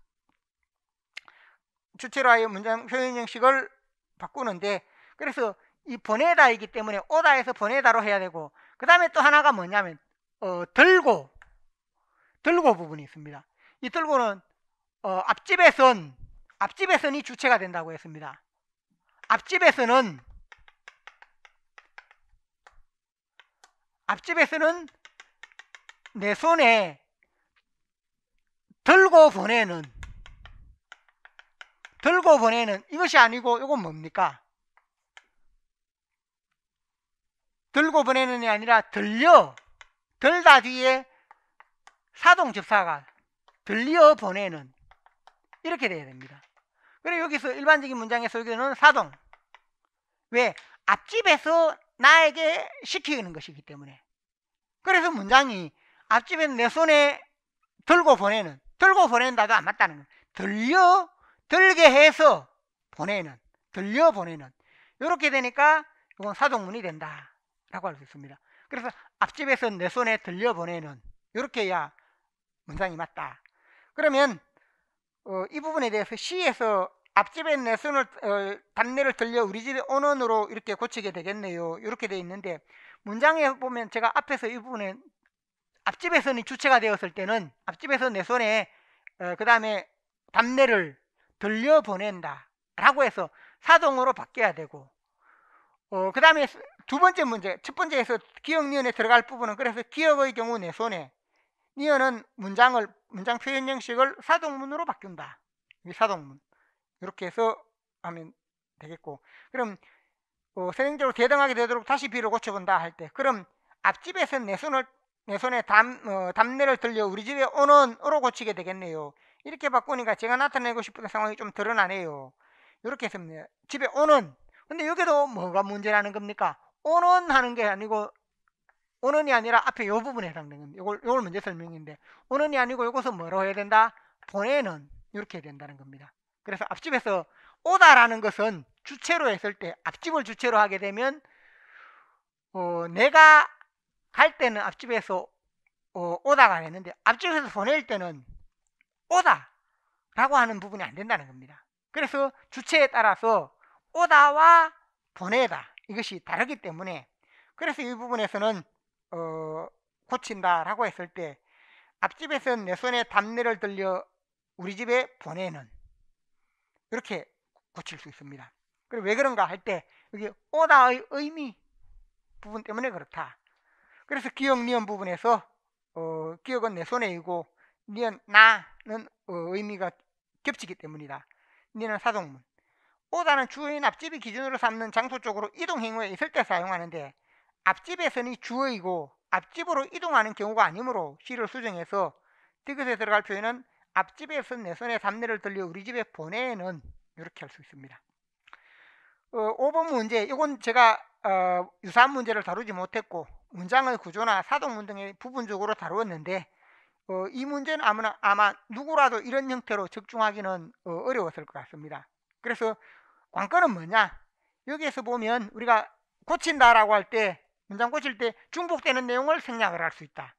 주체로하여 문장 표현 형식을 바꾸는데 그래서 이 보내다이기 때문에 오다에서 보내다로 해야 되고 그 다음에 또 하나가 뭐냐면 어, 들고 들고 부분이 있습니다. 이 들고는 어, 앞집에선 앞집에선이 주체가 된다고 했습니다. 앞집에서는 앞집에서는 내 손에 들고 보내는 들고 보내는 이것이 아니고 이건 뭡니까? 들고 보내는이 아니라 들려 들다 뒤에 사동 접사가 들려 보내는 이렇게 돼야 됩니다. 그리고 여기서 일반적인 문장에서 여기는 사동 왜 앞집에서 나에게 시키는 것이기 때문에 그래서 문장이 앞집에 내 손에 들고 보내는 들고 보낸다가 맞다는 거예요. 들려 들게 해서 보내는 들려 보내는 이렇게 되니까 이건 사동문이 된다라고 할 수 있습니다. 그래서 앞집에서 내 손에 들려 보내는 이렇게 해야 문장이 맞다. 그러면 어, 이 부분에 대해서 시에서 앞집에 내 손을 어, 담내를 들려 우리 집에 온원으로 이렇게 고치게 되겠네요. 이렇게 돼 있는데 문장에 보면 제가 앞에서 이 부분에 앞집에서는 주체가 되었을 때는 앞집에서 내 손에 어, 그 다음에 답내를 들려보낸다 라고 해서 사동으로 바뀌어야 되고 어, 그 다음에 두 번째 문제 첫 번째에서 기억니은에 들어갈 부분은 그래서 기억의 경우 내 손에 니은은 문장을 문장 표현 형식을 사동문으로 바뀐다이 사동문 이렇게 해서 하면 되겠고 그럼 어, 세정적으로 대등하게 되도록 다시 비를 고쳐본다 할 때 그럼 앞집에서 내 손을 내 손에 담, 어, 담내를 들려 우리 집에 오는 으로 고치게 되겠네요. 이렇게 바꾸니까 제가 나타내고 싶은 상황이 좀 드러나네요. 이렇게 했습니다. 집에 오는. 근데 여기도 뭐가 문제라는 겁니까? 오는 하는 게 아니고 오는이 아니라 앞에 요 부분에 해당되는 겁니다. 요걸 요걸 먼저 설명인데 오는이 아니고 이것은 뭐로 해야 된다? 보내는 이렇게 해야 된다는 겁니다. 그래서 앞집에서 오다라는 것은 주체로 했을 때 앞집을 주체로 하게 되면 어, 내가 갈 때는 앞집에서 어, 오다가 했는데 앞집에서 보낼 때는 오다라고 하는 부분이 안 된다는 겁니다. 그래서 주체에 따라서 오다와 보내다 이것이 다르기 때문에 그래서 이 부분에서는 어, 고친다라고 했을 때 앞집에서는 내 손에 담내를 들려 우리 집에 보내는 이렇게 고칠 수 있습니다. 그리고 왜 그런가 할 때 여기 오다의 의미 부분 때문에 그렇다. 그래서 기억 니은 부분에서 어, 기억은 내 손에이고 니은 나는 어, 의미가 겹치기 때문이다. 니는 사동문. 오다는 주인 앞집이 기준으로 삼는 장소 쪽으로 이동 행위에 있을 때 사용하는데 앞집에서는 주어이고 앞집으로 이동하는 경우가 아니므로 시를 수정해서 디귿에 들어갈 표현은 앞집에서 내 손에 삼례를 들려 우리 집에 보내는 이렇게 할 수 있습니다. 어, 5번 문제 이건 제가 어, 유사한 문제를 다루지 못했고 문장의 구조나 사동문 등의 부분적으로 다루었는데 어, 이 문제는 아무나, 아마 누구라도 이런 형태로 적중하기는 어, 려웠을것 같습니다. 그래서 관건은 뭐냐? 여기에서 보면 우리가 고친다라고 할 때 문장 고칠 때 중복되는 내용을 생략을 할 수 있다.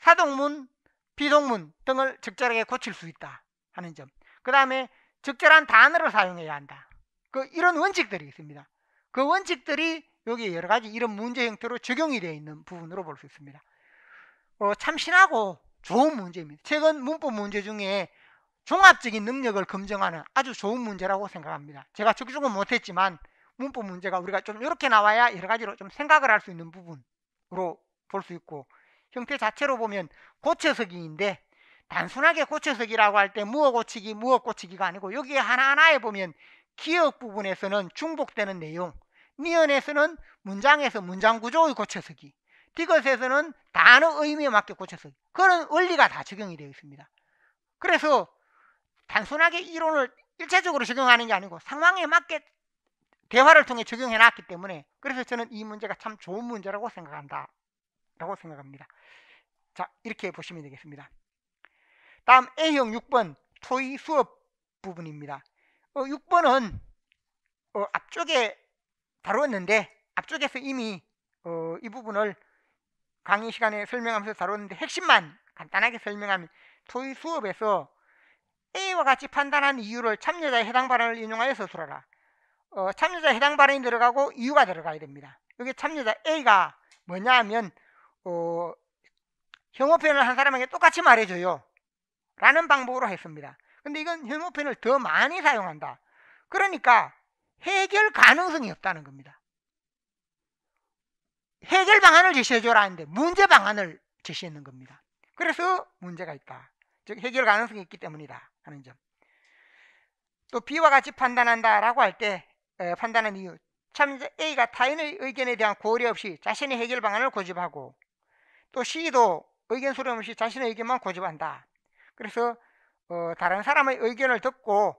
사동문, 비동문 등을 적절하게 고칠 수 있다 하는 점. 그 다음에 적절한 단어를 사용해야 한다. 그 이런 원칙들이 있습니다. 그 원칙들이 여기 여러 가지 이런 문제 형태로 적용이 되어 있는 부분으로 볼 수 있습니다. 어, 참신하고 좋은 문제입니다. 최근 문법 문제 중에 종합적인 능력을 검증하는 아주 좋은 문제라고 생각합니다. 제가 적중은 못했지만 문법 문제가 우리가 좀 이렇게 나와야 여러 가지로 좀 생각을 할 수 있는 부분으로 볼 수 있고 형태 자체로 보면 고쳐석이인데 단순하게 고쳐석이라고할 때 무어 고치기, 무어 고치기가 아니고 여기 하나하나에 보면 기억 부분에서는 중복되는 내용 니은에서는 문장에서 문장 구조의 고쳐쓰기, 디귿에서는 단어 의미에 맞게 고쳐쓰기. 그런 원리가 다 적용이 되어 있습니다. 그래서 단순하게 이론을 일체적으로 적용하는 게 아니고 상황에 맞게 대화를 통해 적용해 놨기 때문에 그래서 저는 이 문제가 참 좋은 문제라고 생각한다. 라고 생각합니다. 자, 이렇게 보시면 되겠습니다. 다음 A형 6번 토이 수업 부분입니다. 어, 6번은 어, 앞쪽에 다뤘는데 앞쪽에서 이미 어, 이 부분을 강의 시간에 설명하면서 다뤘는데 핵심만 간단하게 설명하면 토의 수업에서 A와 같이 판단한 이유를 참여자의 해당 발언을 인용하여 서술하라. 어, 참여자 해당 발언이 들어가고 이유가 들어가야 됩니다. 여기 참여자 A가 뭐냐 하면 어, 혐오 표현을 한 사람에게 똑같이 말해줘요. 라는 방법으로 했습니다. 근데 이건 형오 표현을 더 많이 사용한다. 그러니까 해결 가능성이 없다는 겁니다. 해결 방안을 제시해줘라 는데 문제 방안을 제시했는 겁니다. 그래서 문제가 있다. 즉 해결 가능성이 있기 때문이다 하는 점. 또 B와 같이 판단한다라고 할 때 판단한 이유 참 A가 타인의 의견에 대한 고려 없이 자신의 해결 방안을 고집하고 또 C도 의견 수렴 없이 자신의 의견만 고집한다. 그래서 어, 다른 사람의 의견을 듣고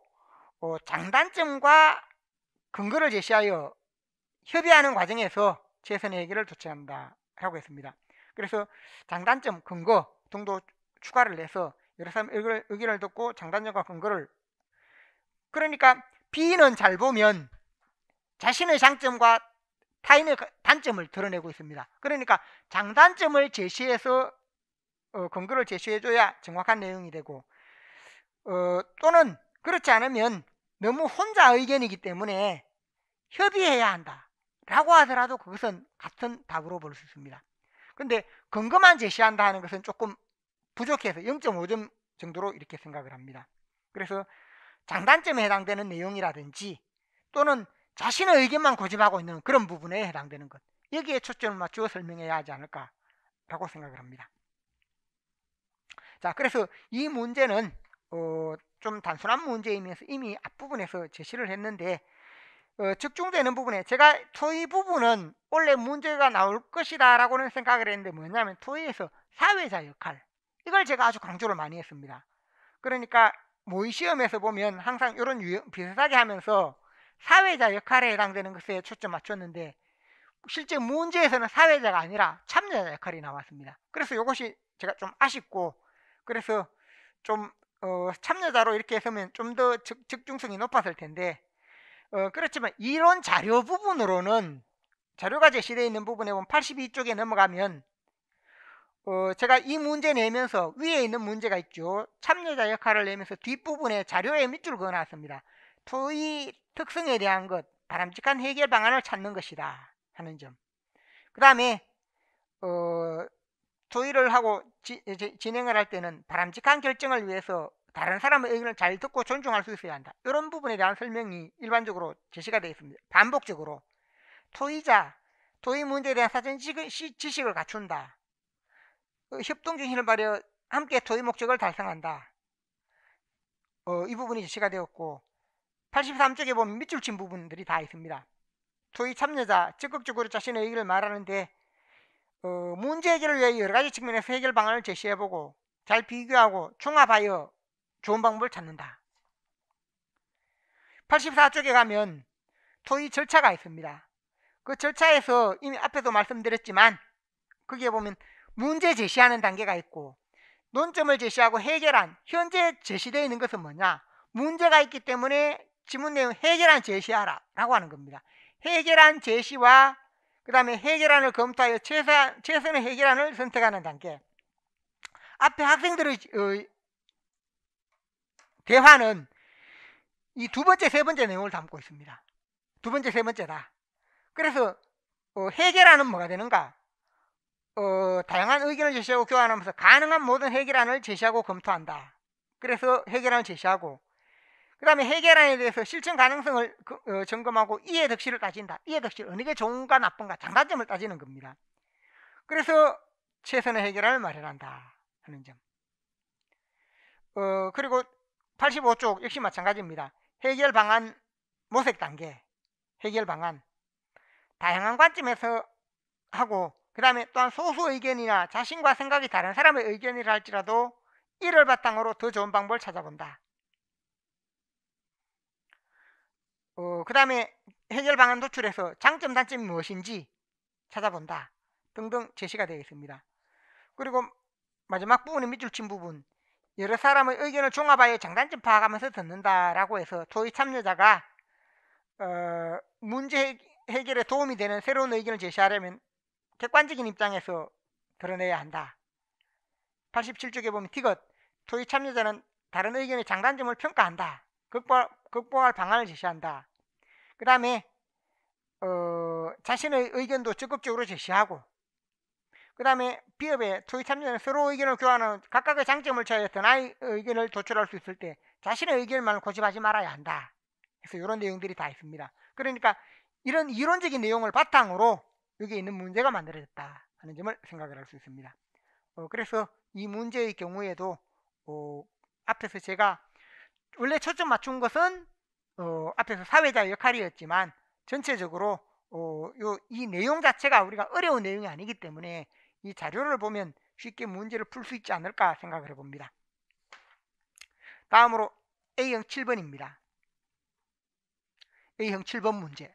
어, 장단점과 근거를 제시하여 협의하는 과정에서 최선의 얘기를 도출한다 라고 했습니다. 그래서 장단점, 근거 등도 추가를 해서 여러 사람 의 의견을 듣고 장단점과 근거를 그러니까 B는 잘 보면 자신의 장점과 타인의 단점을 드러내고 있습니다. 그러니까 장단점을 제시해서 어, 근거를 제시해줘야 정확한 내용이 되고 어, 또는 그렇지 않으면 너무 혼자 의견이기 때문에 협의해야 한다. 라고 하더라도 그것은 같은 답으로 볼 수 있습니다. 근데 근거만 제시한다 하는 것은 조금 부족해서 0.5점 정도로 이렇게 생각을 합니다. 그래서 장단점에 해당되는 내용이라든지 또는 자신의 의견만 고집하고 있는 그런 부분에 해당되는 것 여기에 초점을 맞추어 설명해야 하지 않을까라고 생각을 합니다. 자 그래서 이 문제는 어, 좀 단순한 문제이면서 이미 앞부분에서 제시를 했는데 어, 적중되는 부분에 제가 토의 부분은 원래 문제가 나올 것이다 라고는 생각을 했는데 뭐냐면 토의에서 사회자 역할 이걸 제가 아주 강조를 많이 했습니다 그러니까 모의시험에서 보면 항상 이런 유형, 비슷하게 하면서 사회자 역할에 해당되는 것에 초점 맞췄는데 실제 문제에서는 사회자가 아니라 참여자 역할이 나왔습니다 그래서 이것이 제가 좀 아쉽고 그래서 좀 어, 참여자로 이렇게 해서면 좀더 적중성이 높았을 텐데 어, 그렇지만 이런 자료 부분으로는 자료가 제시되어 있는 부분에 보면 82쪽에 넘어가면 어, 제가 이 문제 내면서 위에 있는 문제가 있죠. 참여자 역할을 내면서 뒷부분에 자료에 밑줄 을 그어놨습니다. 토의 특성에 대한 것, 바람직한 해결 방안을 찾는 것이다 하는 점. 그 다음에 어, 토의를 하고 지, 지, 진행을 할 때는 바람직한 결정을 위해서 다른 사람의 의견을 잘 듣고 존중할 수 있어야 한다. 이런 부분에 대한 설명이 일반적으로 제시가 되어 있습니다. 반복적으로 토의자, 토의 문제에 대한 사전 지식을 갖춘다. 어, 협동 정신을 발휘해 함께 토의 목적을 달성한다. 어, 이 부분이 제시가 되었고 83쪽에 보면 밑줄 친 부분들이 다 있습니다. 토의 참여자 적극적으로 자신의 의견을 말하는데 어, 문제 해결을 위해 여러 가지 측면에서 해결 방안을 제시해보고 잘 비교하고 종합하여 좋은 방법을 찾는다. 84쪽에 가면 토의 절차가 있습니다. 그 절차에서 이미 앞에도 말씀드렸지만 거기에 보면 문제 제시하는 단계가 있고 논점을 제시하고 해결한 현재 제시되어 있는 것은 뭐냐 문제가 있기 때문에 지문 내용 해결안 제시하라 라고 하는 겁니다. 해결안 제시와 그 다음에 해결안을 검토하여 최선, 최선의 해결안을 선택하는 단계 앞에 학생들의 어, 대화는 이 두 번째, 세 번째 내용을 담고 있습니다. 두 번째, 세 번째다. 그래서 어, 해결안은 뭐가 되는가? 어, 다양한 의견을 제시하고 교환하면서 가능한 모든 해결안을 제시하고 검토한다. 그래서 해결안을 제시하고 그 다음에 해결안에 대해서 실천 가능성을 그, 어, 점검하고 이해득실을 따진다. 이해득실 어느 게 좋은가 나쁜가 장단점을 따지는 겁니다. 그래서 최선의 해결안을 마련한다 하는 점. 어, 그리고 85쪽 역시 마찬가지입니다. 해결 방안 모색 단계, 해결 방안. 다양한 관점에서 하고 그 다음에 또한 소수 의견이나 자신과 생각이 다른 사람의 의견이라 할지라도 이를 바탕으로 더 좋은 방법을 찾아본다. 어, 그 다음에 해결 방안 도출해서 장점, 단점이 무엇인지 찾아본다. 등등 제시가 되어 있습니다. 그리고 마지막 부분에 밑줄 친 부분 여러 사람의 의견을 종합하여 장단점 파악하면서 듣는다라고 해서 토의 참여자가 어, 문제 해결에 도움이 되는 새로운 의견을 제시하려면 객관적인 입장에서 드러내야 한다. 87쪽에 보면 티것 토의 참여자는 다른 의견의 장단점을 평가한다. 극복, 극복할 방안을 제시한다. 그 다음에 어, 자신의 의견도 적극적으로 제시하고 그 다음에 비협에 투위 참여는 자 서로 의견을 교환하는 각각의 장점을 차이했던 아이의 의견을 도출할 수 있을 때 자신의 의견만 고집하지 말아야 한다. 그래서 이런 내용들이 다 있습니다. 그러니까 이런 이론적인 내용을 바탕으로 여기 에 있는 문제가 만들어졌다 하는 점을 생각을 할 수 있습니다. 어, 그래서 이 문제의 경우에도 어, 앞에서 제가 원래 초점 맞춘 것은 어, 앞에서 사회자의 역할이었지만 전체적으로 어, 요, 이 내용 자체가 우리가 어려운 내용이 아니기 때문에 이 자료를 보면 쉽게 문제를 풀 수 있지 않을까 생각을 해봅니다. 다음으로 A형 7번입니다. A형 7번 문제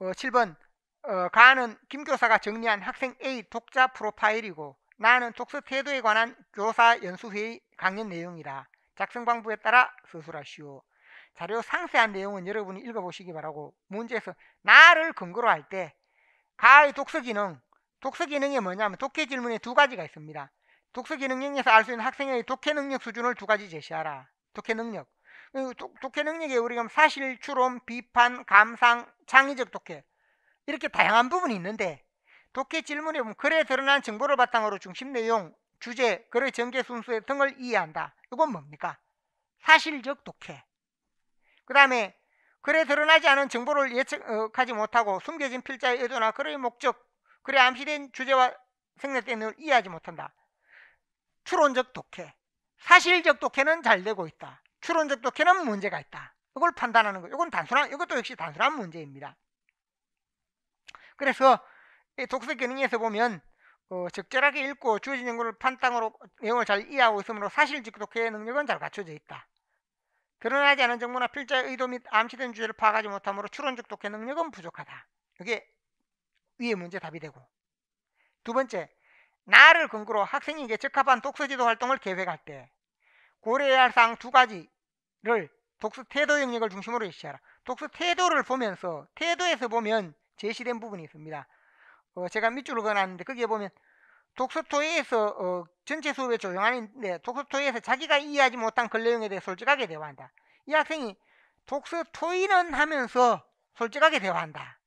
어, 7번 어, 가는 김 교사가 정리한 학생 A 독자 프로파일이고 나는 독서 태도에 관한 교사 연수회의 강연 내용이라 작성 방법에 따라 서술하시오. 자료 상세한 내용은 여러분이 읽어보시기 바라고 문제에서 나를 근거로 할 때 가의 독서 기능 독서 기능이 뭐냐면 독해 질문이 두 가지가 있습니다. 독서 기능에서 알 수 있는 학생의 독해 능력 수준을 두 가지 제시하라. 독해 능력. 독해 능력에 우리가 사실, 추론, 비판, 감상, 창의적 독해 이렇게 다양한 부분이 있는데 독해 질문에 보면 글에 드러난 정보를 바탕으로 중심 내용, 주제, 글의 전개 순서 등을 이해한다. 이건 뭡니까? 사실적 독해. 그 다음에 글에 드러나지 않은 정보를 예측하지 어, 못하고 숨겨진 필자의 의도나 글의 목적, 그래 암시된 주제와 생략된 내용을 이해하지 못한다. 추론적 독해. 사실적 독해는 잘 되고 있다. 추론적 독해는 문제가 있다. 이걸 판단하는 거. 이건 단순한 이것도 역시 단순한 문제입니다. 그래서 독서 기능에서 보면 어, 적절하게 읽고 주어진 연구를 판단으로 내용을 잘 이해하고 있으므로 사실적 독해 능력은 잘 갖춰져 있다. 드러나지 않은 정보나 필자의 의도 및 암시된 주제를 파악하지 못하므로 추론적 독해 능력은 부족하다. 이게 위의 문제 답이 되고 두 번째 나를 근거로 학생에게 적합한 독서지도 활동을 계획할 때 고려해야 할 사항 두 가지를 독서 태도 영역을 중심으로 제시하라. 독서 태도를 보면서 태도에서 보면 제시된 부분이 있습니다. 어, 제가 밑줄을 그어놨는데 거기에 보면 독서토에서 의 어, 전체 수업에 조용하는데 독서토에서 의 자기가 이해하지 못한 근래용에 대해 솔직하게 대화한다. 이 학생이 독서토의는 하면서 솔직하게 대화한다.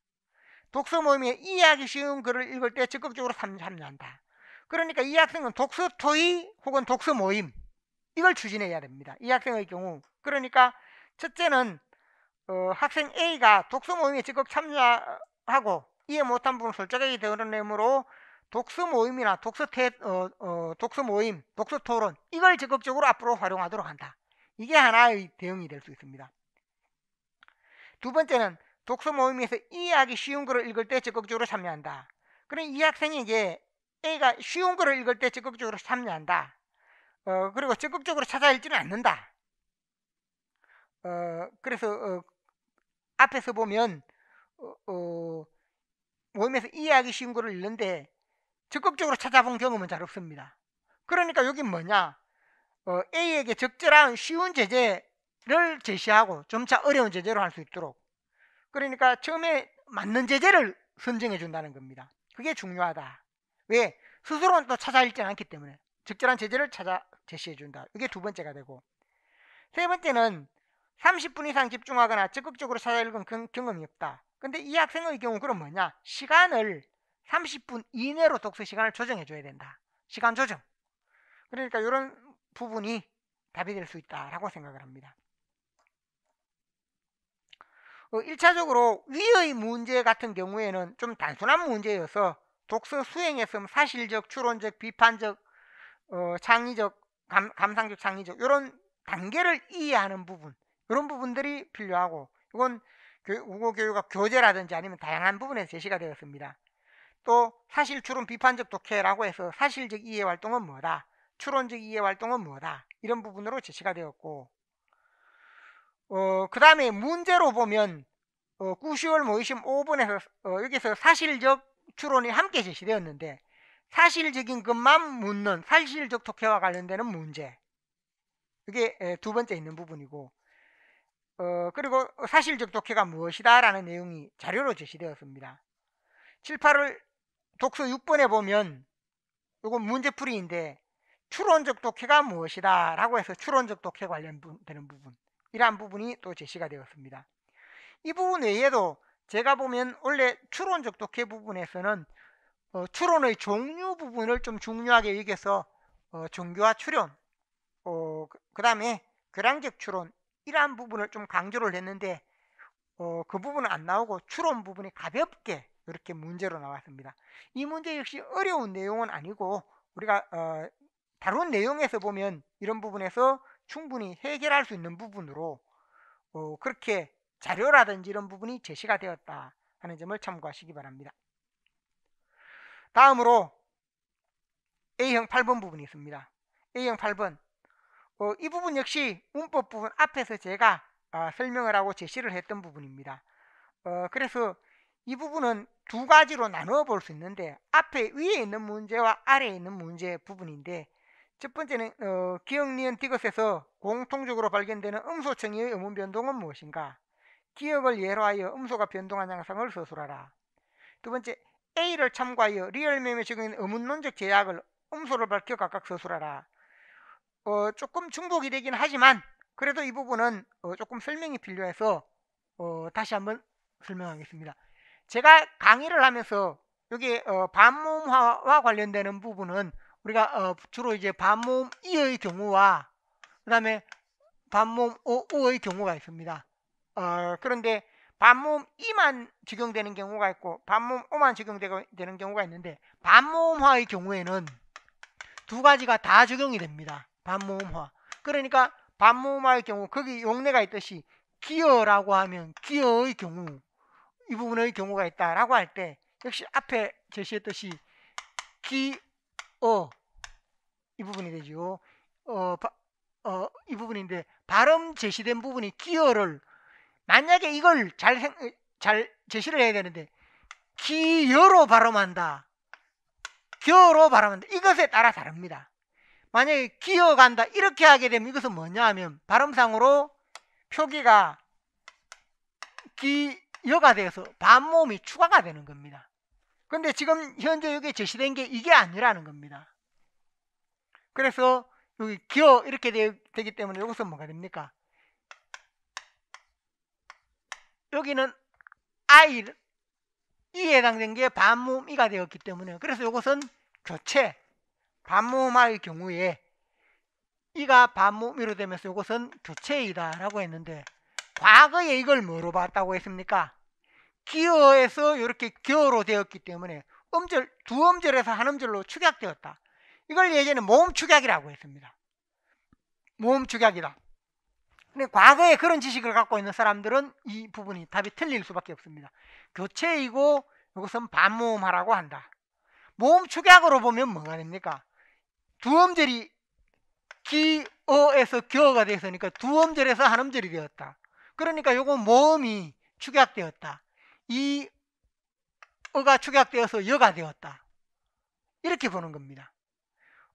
독서 모임에 이해하기 쉬운 글을 읽을 때 적극적으로 참여한다. 그러니까 이 학생은 독서 토의 혹은 독서 모임 이걸 추진해야 됩니다. 이 학생의 경우 그러니까 첫째는 어, 학생 A가 독서 모임에 적극 참여하고 이해 못한 부분 솔직하게 드러내므로 독서 모임이나 독서 태, 어, 어, 독서 모임, 독서 토론 이걸 적극적으로 앞으로 활용하도록 한다. 이게 하나의 대응이 될 수 있습니다. 두 번째는 독서 모임에서 이해하기 쉬운 글을 읽을 때 적극적으로 참여한다. 그럼 그러니까 이 학생이 이제 A가 쉬운 글을 읽을 때 적극적으로 참여한다. 어, 그리고 적극적으로 찾아 읽지는 않는다. 어, 그래서 어, 앞에서 보면 어, 어 모임에서 이해하기 쉬운 글을 읽는데 적극적으로 찾아본 경험은 잘 없습니다. 그러니까 여긴 뭐냐? 어, A에게 적절한 쉬운 제재를 제시하고 점차 어려운 제재로 할 수 있도록 그러니까 처음에 맞는 제재를 선정해 준다는 겁니다. 그게 중요하다. 왜? 스스로는 또 찾아 읽지 않기 때문에 적절한 제재를 찾아 제시해 준다. 이게 두 번째가 되고 세 번째는 30분 이상 집중하거나 적극적으로 찾아 읽은 경험이 없다. 근데 이 학생의 경우 그럼 뭐냐? 시간을 30분 이내로 독서 시간을 조정해 줘야 된다. 시간 조정. 그러니까 이런 부분이 답이 될 수 있다라고 생각을 합니다. 어, 일차적으로 위의 문제 같은 경우에는 좀 단순한 문제여서 독서 수행에서 사실적, 추론적, 비판적, 어, 창의적, 감, 감상적, 창의적 이런 단계를 이해하는 부분 이런 부분들이 필요하고 이건 우고 교육과 교재라든지 아니면 다양한 부분에 제시가 되었습니다. 또 사실 추론 비판적 독해라고 해서 사실적 이해 활동은 뭐다, 추론적 이해 활동은 뭐다 이런 부분으로 제시가 되었고 어, 그 다음에 문제로 보면 어, 9시월 모의시험 5번에서 어, 여기서 사실적 추론이 함께 제시되었는데 사실적인 것만 묻는 사실적 독해와 관련되는 문제 그게 두 번째 있는 부분이고 어, 그리고 사실적 독해가 무엇이다 라는 내용이 자료로 제시되었습니다 7, 8월 독서 6번에 보면 이건 문제풀이인데 추론적 독해가 무엇이다 라고 해서 추론적 독해 관련되는 부분 이러한 부분이 또 제시가 되었습니다. 이 부분 외에도 제가 보면 원래 추론적 독해 부분에서는 어, 추론의 종류 부분을 좀 중요하게 여겨서 어, 정교와 추론, 어, 그 다음에 그량적 추론 이러한 부분을 좀 강조를 했는데 어, 그 부분은 안 나오고 추론 부분이 가볍게 이렇게 문제로 나왔습니다. 이 문제 역시 어려운 내용은 아니고 우리가 어, 다른 내용에서 보면 이런 부분에서 충분히 해결할 수 있는 부분으로 어, 그렇게 자료라든지 이런 부분이 제시가 되었다 하는 점을 참고하시기 바랍니다. 다음으로 A형 8번 부분이 있습니다. A형 8번 어, 이 부분 역시 문법 부분 앞에서 제가 어, 설명을 하고 제시를 했던 부분입니다. 어, 그래서 이 부분은 두 가지로 나누어 볼 수 있는데 앞에 위에 있는 문제와 아래에 있는 문제 부분인데 첫 번째는 어, 기억니은 디귿에서 공통적으로 발견되는 음소층의 음운 변동은 무엇인가? 기억을 예로 하여 음소가 변동한 양상을 서술하라. 두 번째, A를 참고하여 리얼맵에 적용된 음운론적 제약을 음소를 밝혀 각각 서술하라. 어, 조금 중복이 되긴 하지만 그래도 이 부분은 어, 조금 설명이 필요해서 어, 다시 한번 설명하겠습니다. 제가 강의를 하면서 여기 어, 반문화와 관련되는 부분은 우리가 어, 주로 이제 반모음 이의 경우와 그 다음에 반모음 오의 경우가 있습니다. 어, 그런데 반모음 이만 적용되는 경우가 있고 반모음 오만 적용되는 경우가 있는데 반모음화의 경우에는 두 가지가 다 적용이 됩니다. 반모음화. 그러니까 반모음화의 경우 거기 용례가 있듯이 기어라고 하면 기어의 경우 이 부분의 경우가 있다라고 할 때 역시 앞에 제시했듯이 기어 이 부분이 되죠. 어, 바, 어, 이 부분인데 발음 제시된 부분이 기어를 만약에 이걸 잘, 생, 잘 제시를 해야 되는데 기여로 발음한다. 기로 발음한다. 이것에 따라 다릅니다. 만약에 기어간다 이렇게 하게 되면 이것은 뭐냐 하면 발음상으로 표기가 기여가 되어서 반모음이 추가가 되는 겁니다. 근데 지금 현재 여기 제시된 게 이게 아니라는 겁니다. 그래서 여기 기어 이렇게 되, 기 때문에 여기서 뭐가 됩니까? 여기는 I, 이에 해당된 게 반모음 이가 되었기 때문에 그래서 이것은 교체 반모음할 경우에 이가 반모음이로 되면서 이것은 교체이다 라고 했는데 과거에 이걸 뭐로 봤다고 했습니까? 기어에서 이렇게 기어로 되었기 때문에 음절 두 음절에서 한 음절로 축약되었다 이걸 예전에 모험 축약이라고 했습니다. 모험 축약이다. 근데 과거에 그런 지식을 갖고 있는 사람들은 이 부분이 답이 틀릴 수밖에 없습니다. 교체이고 이것은 반모험하라고 한다. 모험 축약으로 보면 뭐가 됩니까? 두 음절이 기어에서 겨가 됐으니까 두 음절에서 한 음절이 되었다. 그러니까 요거 모음이 축약되었다. 이 어가 축약되어서 여가 되었다. 이렇게 보는 겁니다.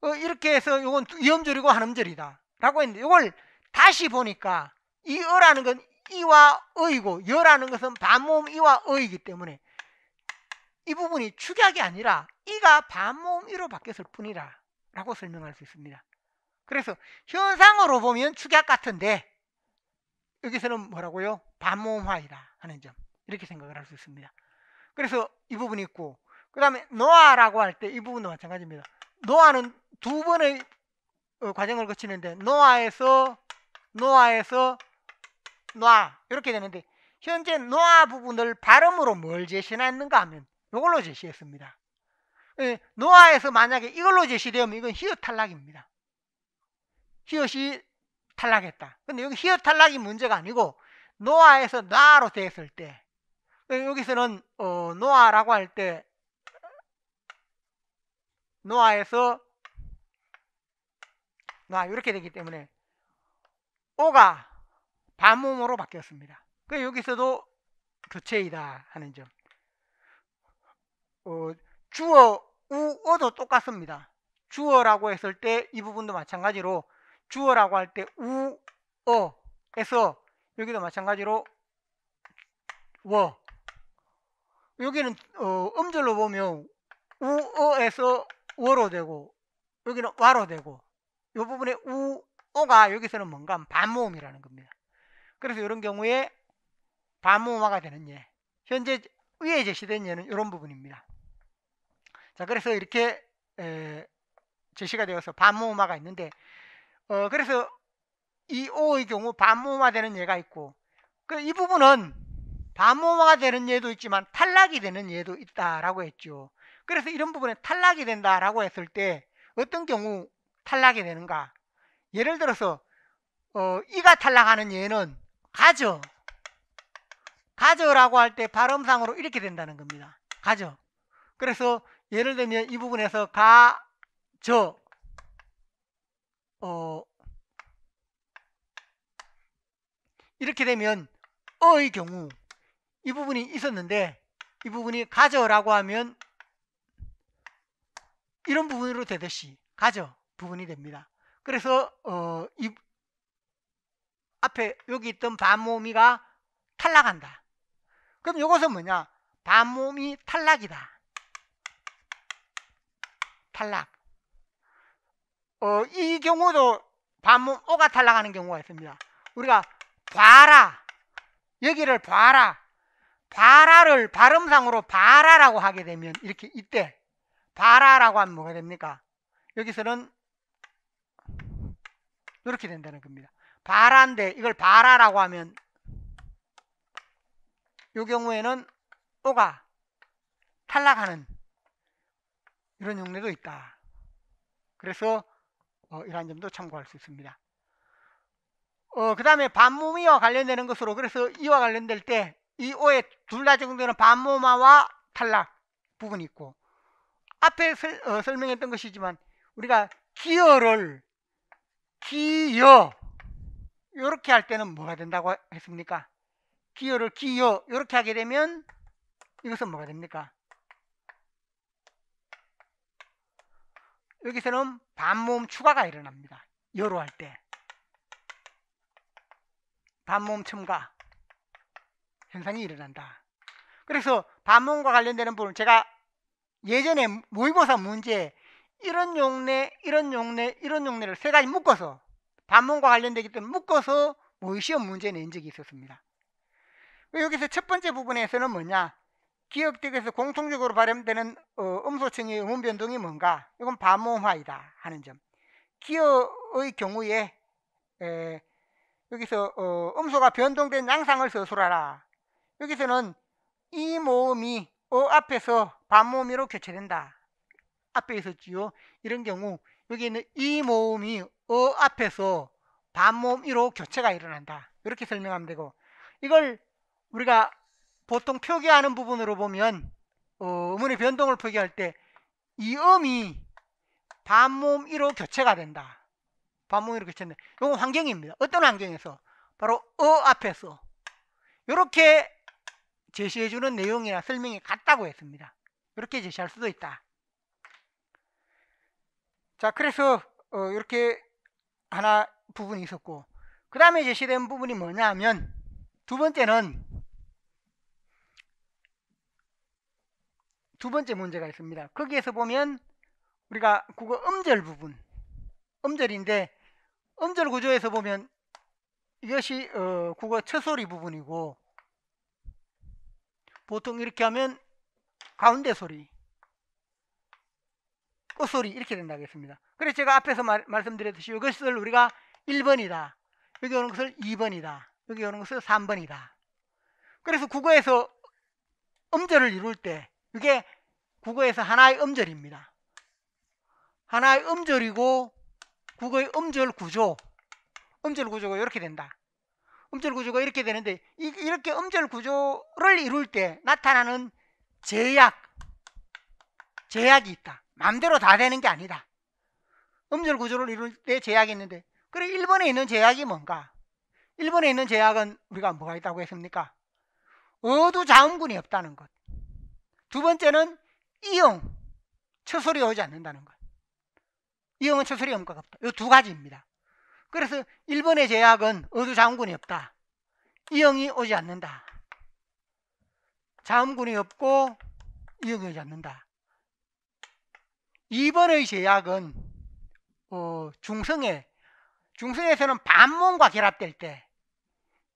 어, 이렇게 해서 이건 위험절이고 한음절이다 라고 했는데 이걸 다시 보니까 이 어라는 건 이와 의이고 여라는 것은 반모음 이와 의이기 때문에 이 부분이 축약이 아니라 이가 반모음 이로 바뀌었을 뿐이라 라고 설명할 수 있습니다 그래서 현상으로 보면 축약 같은데 여기서는 뭐라고요? 반모음화이다 하는 점 이렇게 생각을 할 수 있습니다 그래서 이 부분이 있고 그 다음에 노아라고 할 때 이 부분도 마찬가지입니다 노아는 두 번의 어, 과정을 거치는데 노아에서 노아에서 노아 이렇게 되는데 현재 노아 부분을 발음으로 뭘 제시했는가 하면 이걸로 제시했습니다. 예, 노아에서 만약에 이걸로 제시되면 이건 히읗 탈락입니다. 히읗이 탈락했다. 근데 여기 히읗 탈락이 문제가 아니고 노아에서 나로 됐을 때 여기서는 어, 노아라고 할때 노아에서 노아 이렇게 되기 때문에 오가 반모으로 바뀌었습니다. 그 여기서도 교체이다 하는 점. 어, 주어 우어도 똑같습니다. 주어라고 했을 때 이 부분도 마찬가지로 주어라고 할 때 우어에서 여기도 마찬가지로 워 여기는 어, 음절로 보면 우어에서 워로 되고 여기는 와로 되고 이 부분에 우, 오가 여기서는 뭔가 반모음이라는 겁니다. 그래서 이런 경우에 반모음화가 되는 예. 현재 위에 제시된 예는 이런 부분입니다. 자, 그래서 이렇게 에, 제시가 되어서 반모음화가 있는데 어, 그래서 이 오의 경우 반모음화 되는 예가 있고 그 이 부분은 반모음화가 되는 예도 있지만 탈락이 되는 예도 있다라고 했죠. 그래서 이런 부분에 탈락이 된다라고 했을 때 어떤 경우 탈락이 되는가? 예를 들어서 어, 이가 탈락하는 예는 가져 가져라고 할 때 발음상으로 이렇게 된다는 겁니다. 가져. 그래서 예를 들면 이 부분에서 가, 저, 어, 이렇게 되면 어의 경우 이 부분이 있었는데 이 부분이 가져라고 하면 이런 부분으로 되듯이 가죠 부분이 됩니다. 그래서 어, 이 앞에 여기 있던 반모음이가 탈락한다. 그럼 이것은 뭐냐? 반모음이 탈락이다. 탈락. 어, 이 경우도 반모음 오가 탈락하는 경우가 있습니다. 우리가 봐라 여기를 봐라 봐라를 발음상으로 봐라라고 하게 되면 이렇게 이때 바라라고 하면 뭐가 됩니까? 여기서는 이렇게 된다는 겁니다. 바라인데 이걸 바라라고 하면 이 경우에는 오가 탈락하는 이런 용례도 있다. 그래서 어, 이러한 점도 참고할 수 있습니다. 어, 그 다음에 반모음이와 관련되는 것으로 그래서 이와 관련될 때 이오의둘다 적용되는 반모마와 탈락 부분이 있고 앞에 설, 어, 설명했던 것이지만 우리가 기어를 기여 이렇게 할 때는 뭐가 된다고 했습니까? 기어를 기여 이렇게 하게 되면 이것은 뭐가 됩니까? 여기서는 반모음 추가가 일어납니다. 여로 할 때. 반모음 첨가 현상이 일어난다. 그래서 반모음과 관련되는 부분 제가 예전에 모의고사 문제 이런 용례, 이런 용례, 이런 용례를 세 가지 묶어서 반문과 관련되기 때문에 묶어서 모의시험 문제 낸 적이 있었습니다. 여기서 첫 번째 부분에서는 뭐냐? 기억대에서 공통적으로 발현되는 어, 음소층의 음원 변동이 뭔가? 이건 반모음화이다 하는 점. 기어의 경우에 에, 여기서 어, 음소가 변동된 양상을 서술하라. 여기서는 이 모음이 어 앞에서 반모음으로 교체된다. 앞에 있었지요. 이런 경우 여기 있는 이 모음이 어 앞에서 반모음 으로 교체가 일어난다. 이렇게 설명하면 되고 이걸 우리가 보통 표기하는 부분으로 보면 어, 음의 변동을 표기할 때 이 음이 반모음 으로 교체가 된다. 반모음 으로 교체된다. 이건 환경입니다. 어떤 환경에서? 바로 어 앞에서 이렇게 제시해주는 내용이나 설명이 같다고 했습니다. 이렇게 제시할 수도 있다. 자, 그래서 어, 이렇게 하나 부분이 있었고 그 다음에 제시된 부분이 뭐냐 하면 두 번째는 두 번째 문제가 있습니다. 거기에서 보면 우리가 국어 음절 부분 음절인데 음절 구조에서 보면 이것이 어, 국어 처소리 부분이고 보통 이렇게 하면 가운데 소리 끝소리 이렇게 된다고했습니다 그래서 제가 앞에서 말, 말씀드렸듯이 이것을 우리가 1번이다 여기 오는 것을 2번이다 여기 오는 것을 3번이다 그래서 국어에서 음절을 이룰 때 이게 국어에서 하나의 음절입니다 하나의 음절이고 국어의 음절 구조 음절 구조가 이렇게 된다 음절 구조가 이렇게 되는데 이, 렇게 음절 구조를 이룰 때 나타나는 제약 제약이 있다 마음대로 다 되는 게 아니다 음절 구조를 이룰 때 제약이 있는데 그래 일본에 있는 제약이 뭔가 일본에 있는 제약은 우리가 뭐가 있다고 했습니까 어두 자음군이 없다는 것 두 번째는 이용 처소리 오지 않는다는 것 이용은 처소리 음과가 없다 이 두 가지입니다 그래서 일본의 제약은 어두 자음군이 없다. 이영이 오지 않는다. 자음군이 없고 이영이 오지 않는다. 2번의 제약은 어, 중성에 중성에서는 반문과 결합될 때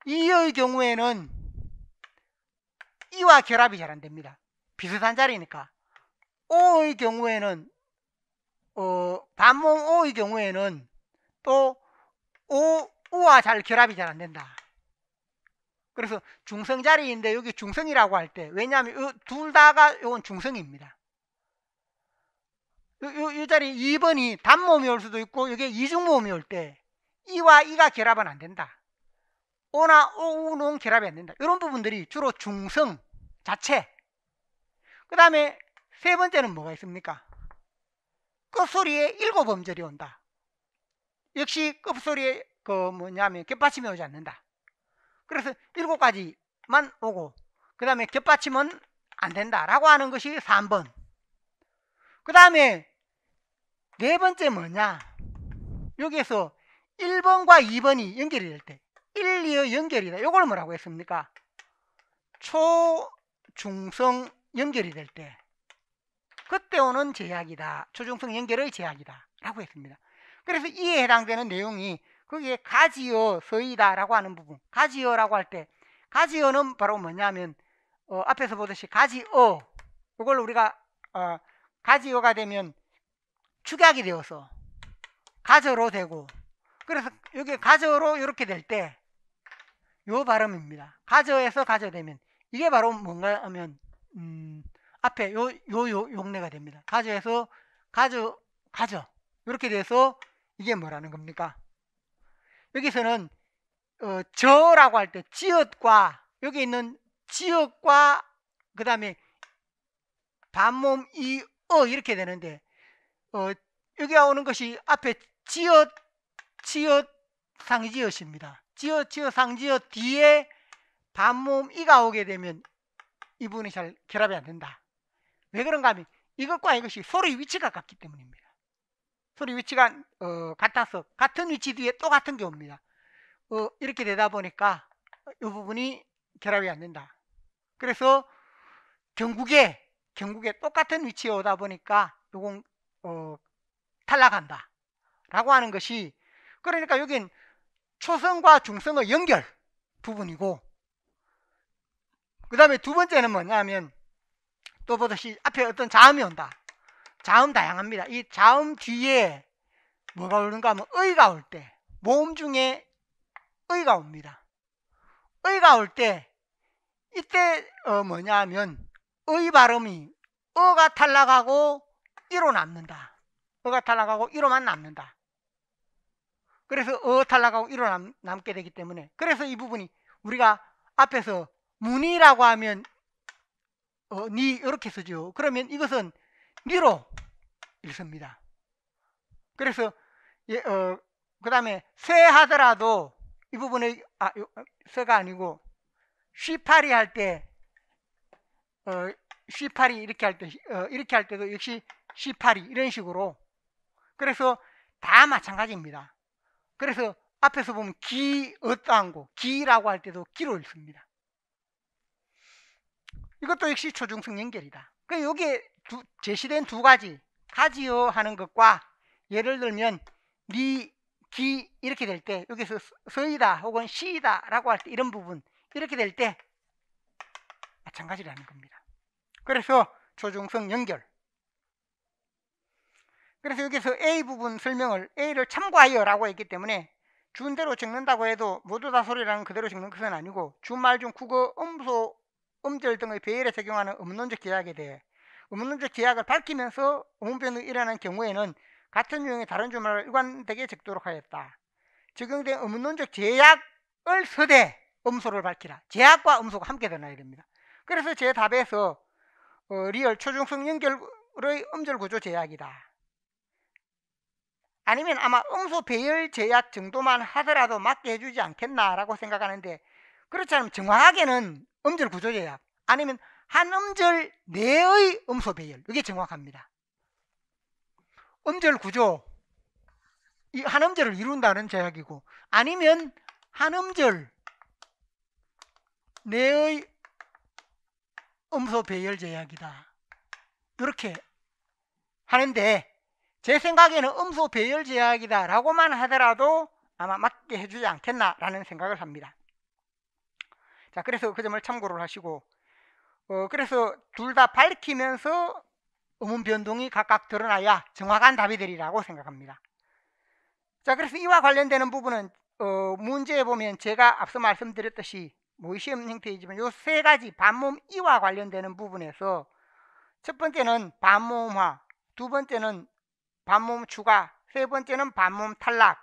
이의 경우에는 이와 결합이 잘 안 됩니다. 비슷한 자리니까 오의 경우에는 어, 반문 오의 경우에는 또 오, 우와 잘 결합이 잘 안 된다. 그래서 중성 자리인데 여기 중성이라고 할 때 왜냐하면 둘 다가 이건 중성입니다. 이, 이, 이 자리 2번이 단모음이 올 수도 있고 이게 이중모음이 올 때 이와 이가 결합은 안 된다. 오나 오우농 결합이 안 된다. 이런 부분들이 주로 중성 자체. 그 다음에 세 번째는 뭐가 있습니까? 끝소리에 그 일곱 음절이 온다. 역시 껍소리에 그 뭐냐면 겹받침이 오지 않는다. 그래서 일곱 가지만 오고 그 다음에 겹받침은 안 된다라고 하는 것이 3번. 그 다음에 네 번째 뭐냐? 여기에서 1번과 2번이 연결이 될 때 1, 2의 연결이다. 이걸 뭐라고 했습니까? 초중성 연결이 될 때 그때 오는 제약이다. 초중성 연결의 제약이다. 라고 했습니다. 그래서 이에 해당되는 내용이 거기에 가지어 서이다라고 하는 부분 가지어라고 할 때 가지어는 바로 뭐냐면 어, 앞에서 보듯이 가지어 이걸 우리가 어, 가지어가 되면 축약이 되어서 가저로 되고 그래서 여기 가저로 이렇게 될 때 요 발음입니다 가져에서가져 되면 이게 바로 뭔가 하면 음, 앞에 요, 요, 요 용례가 됩니다 가져에서가져가져 이렇게 돼서 이게 뭐라는 겁니까? 여기서는 어, 저라고 할 때 지읒과 여기 있는 지읒과 그 다음에 반몸 이어 이렇게 되는데 어, 여기 나오는 것이 앞에 지읒 지읒 상지읒입니다 지읒 지읒 상지읒 뒤에 반몸 이가 오게 되면 이분이 잘 결합이 안 된다 왜 그런가 하면 이것과 이것이 서로의 위치가 같기 때문입니다 서로 위치가 어, 같아서 같은 위치 뒤에 또 같은 게 옵니다. 어, 이렇게 되다 보니까 이 부분이 결합이 안 된다. 그래서 경국에 경국에 똑같은 위치에 오다 보니까 요건 어, 탈락한다. 라고 하는 것이 그러니까 여긴 초성과 중성의 연결 부분이고 그 다음에 두 번째는 뭐냐면 또 보듯이 앞에 어떤 자음이 온다. 자음 다양합니다. 이 자음 뒤에 뭐가 오는가 하면 의가 올 때 모음 중에 의가 옵니다. 의가 올 때 이때 어 뭐냐면 하의 발음이 어가 탈락하고 이로 남는다. 어가 탈락하고 이로만 남는다. 그래서 어 탈락하고 이로 남, 남게 되기 때문에 그래서 이 부분이 우리가 앞에서 문이라고 하면 어, 니 이렇게 쓰죠. 그러면 이것은 미로 읽습니다 그래서 예, 어, 그 다음에 세하더라도 이 부분에 아, 세가 아니고 시파리할때 어, 쉬파리 이렇게 할때 어, 이렇게 할 때도 역시 시파리 이런 식으로 그래서 다 마찬가지입니다. 그래서 앞에서 보면 기 어떠한고 기라고 할 때도 기로 읽습니다. 이것도 역시 초중성 연결이다. 그 여기에 두, 제시된 두 가지 가지요 하는 것과 예를 들면 리, 기 이렇게 될 때 여기서 서이다 혹은 시이다 라고 할 때 이런 부분 이렇게 될 때 마찬가지라는 겁니다 그래서 조중성 연결 그래서 여기서 A 부분 설명을 A를 참고하여 라고 했기 때문에 준대로 적는다고 해도 모두 다 소리라는 그대로 적는 것은 아니고 주말중 국어, 음소, 음절 등의 배열에 적용하는 음론적 계약에 대해 의문론적 계약을 밝히면서 오문병이 일어난 경우에는 같은 유형의 다른 주말을 일관되게 적도록 하였다. 적용된 의문론적 제약을 서대 음소를 밝히라. 제약과 음소가 함께 드나야 됩니다. 그래서 제 답에서 어, 리얼 초중성 연결의 음절 구조 제약이다. 아니면 아마 음소 배열 제약 정도만 하더라도 맞게 해주지 않겠나라고 생각하는데 그렇지 않으면 정확하게는 음절 구조 제약 아니면 한 음절 내의 음소 배열 이게 정확합니다 음절 구조 한 음절을 이룬다는 제약이고 아니면 한 음절 내의 음소 배열 제약이다 이렇게 하는데 제 생각에는 음소 배열 제약이다 라고만 하더라도 아마 맞게 해주지 않겠나라는 생각을 합니다 자 그래서 그 점을 참고를 하시고 어, 그래서 둘 다 밝히면서 음운 변동이 각각 드러나야 정확한 답이 되리라고 생각합니다. 자, 그래서 이와 관련되는 부분은 어, 문제에 보면 제가 앞서 말씀드렸듯이 모의시험 뭐 형태이지만 요 세 가지 반모음 이와 관련되는 부분에서 첫 번째는 반모음화, 두 번째는 반모음 추가, 세 번째는 반모음 탈락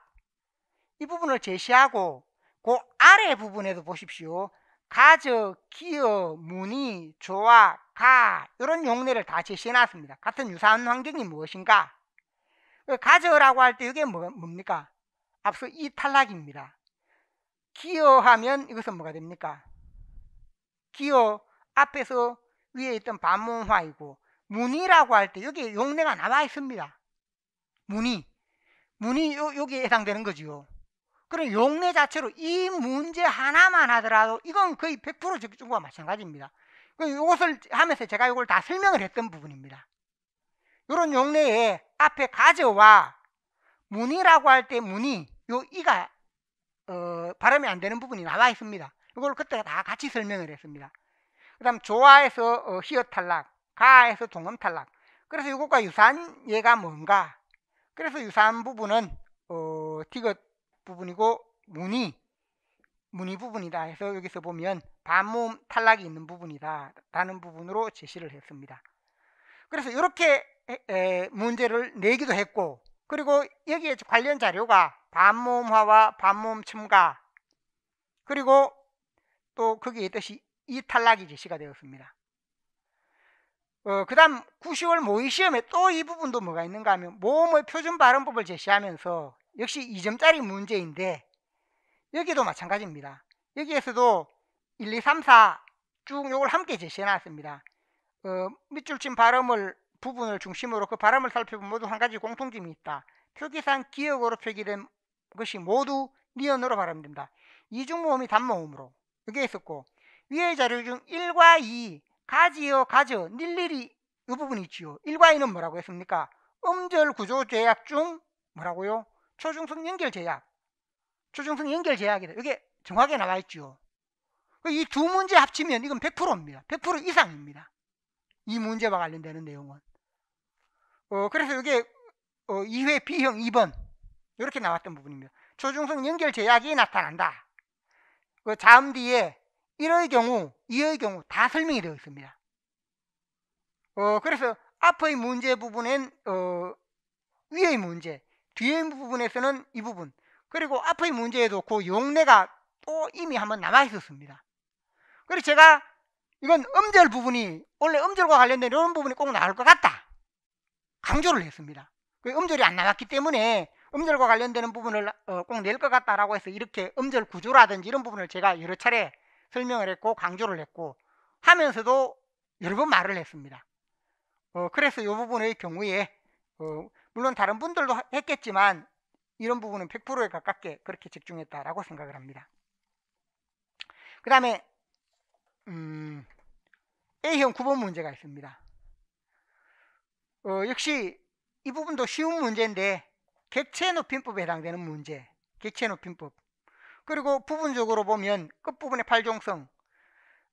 이 부분을 제시하고 그 아래 부분에도 보십시오. 가저, 기어, 문늬조아가 이런 용례를 다 제시해놨습니다. 같은 유사한 환경이 무엇인가? 그 가저라고 할 때 이게 뭐, 뭡니까? 앞서 이 탈락입니다. 기어하면 이것은 뭐가 됩니까? 기어 앞에서 위에 있던 반문화이고 문늬라고할 때 여기 용례가 나와 있습니다. 문늬문늬 요, 여기에 해당되는 거지요. 그런 용례 자체로 이 문제 하나만 하더라도 이건 거의 100% 적중과 마찬가지입니다. 이것을 그 하면서 제가 이걸 다 설명을 했던 부분입니다. 이런 용례에 앞에 가져와 문이라고 할 때 문이 요 이가 어, 발음이 안 되는 부분이 나와 있습니다. 이걸 그때 다 같이 설명을 했습니다. 그 다음 조아에서 어, 히어 탈락, 가에서 동음 탈락. 그래서 이것과 유사한 예가 뭔가. 그래서 유사한 부분은 어, 디귿 부분이고 문이 문이 부분이다 해서 여기서 보면 반모음 탈락이 있는 부분이다 라는 부분으로 제시를 했습니다. 그래서 이렇게 문제를 내기도 했고 그리고 여기에 관련 자료가 반모음화와 반모음 첨가 그리고 또 거기에 있듯이 이 탈락이 제시가 되었습니다. 어, 그 다음 9 0월 모의시험에 또 이 부분도 뭐가 있는가 하면 모음의 표준 발음법을 제시하면서 역시 2점짜리 문제인데 여기도 마찬가지입니다. 여기에서도 1, 2, 3, 4쭉 요걸 함께 제시해 놨습니다. 어, 밑줄 친 발음을 부분을 중심으로 그 발음을 살펴보면 모두 한 가지 공통점이 있다. 표기상 기억으로 표기된 것이 모두 니언으로 발음됩니다 이중모음이 단모음으로 여기에 있었고 위의 자료 중 1과 2 가지어 가져 일일이 이 부분이 있지요. 1과 2는 뭐라고 했습니까? 음절 구조 제약 중 뭐라고요? 초중성 연결 제약, 초중성 연결 제약이다. 이게 정확하게 나와 있죠. 이 두 문제 합치면 이건 100%입니다. 100% 이상입니다. 이 문제와 관련되는 내용은. 어, 그래서 이게 어, 2회 B형 2번 이렇게 나왔던 부분입니다. 초중성 연결 제약이 나타난다. 그 자음 뒤에 1의 경우, 2의 경우 다 설명이 되어 있습니다. 어, 그래서 앞의 문제 부분엔 어, 위의 문제, 뒤에 부분에서는 이 부분 그리고 앞의 문제에도 그 용례가 또 이미 한번 남아 있었습니다 그리고 제가 이건 음절 부분이 원래 음절과 관련된 이런 부분이 꼭 나올 것 같다 강조를 했습니다 그 음절이 안 나왔기 때문에 음절과 관련되는 부분을 어, 꼭낼 것 같다라고 해서 이렇게 음절 구조라든지 이런 부분을 제가 여러 차례 설명을 했고 강조를 했고 하면서도 여러 번 말을 했습니다. 어, 그래서 이 부분의 경우에 어, 물론 다른 분들도 했겠지만 이런 부분은 100%에 가깝게 그렇게 집중했다라고 생각을 합니다. 그 다음에 음, A형 9번 문제가 있습니다. 어, 역시 이 부분도 쉬운 문제인데 객체 높임법에 해당되는 문제 객체 높임법 그리고 부분적으로 보면 끝부분의 팔종성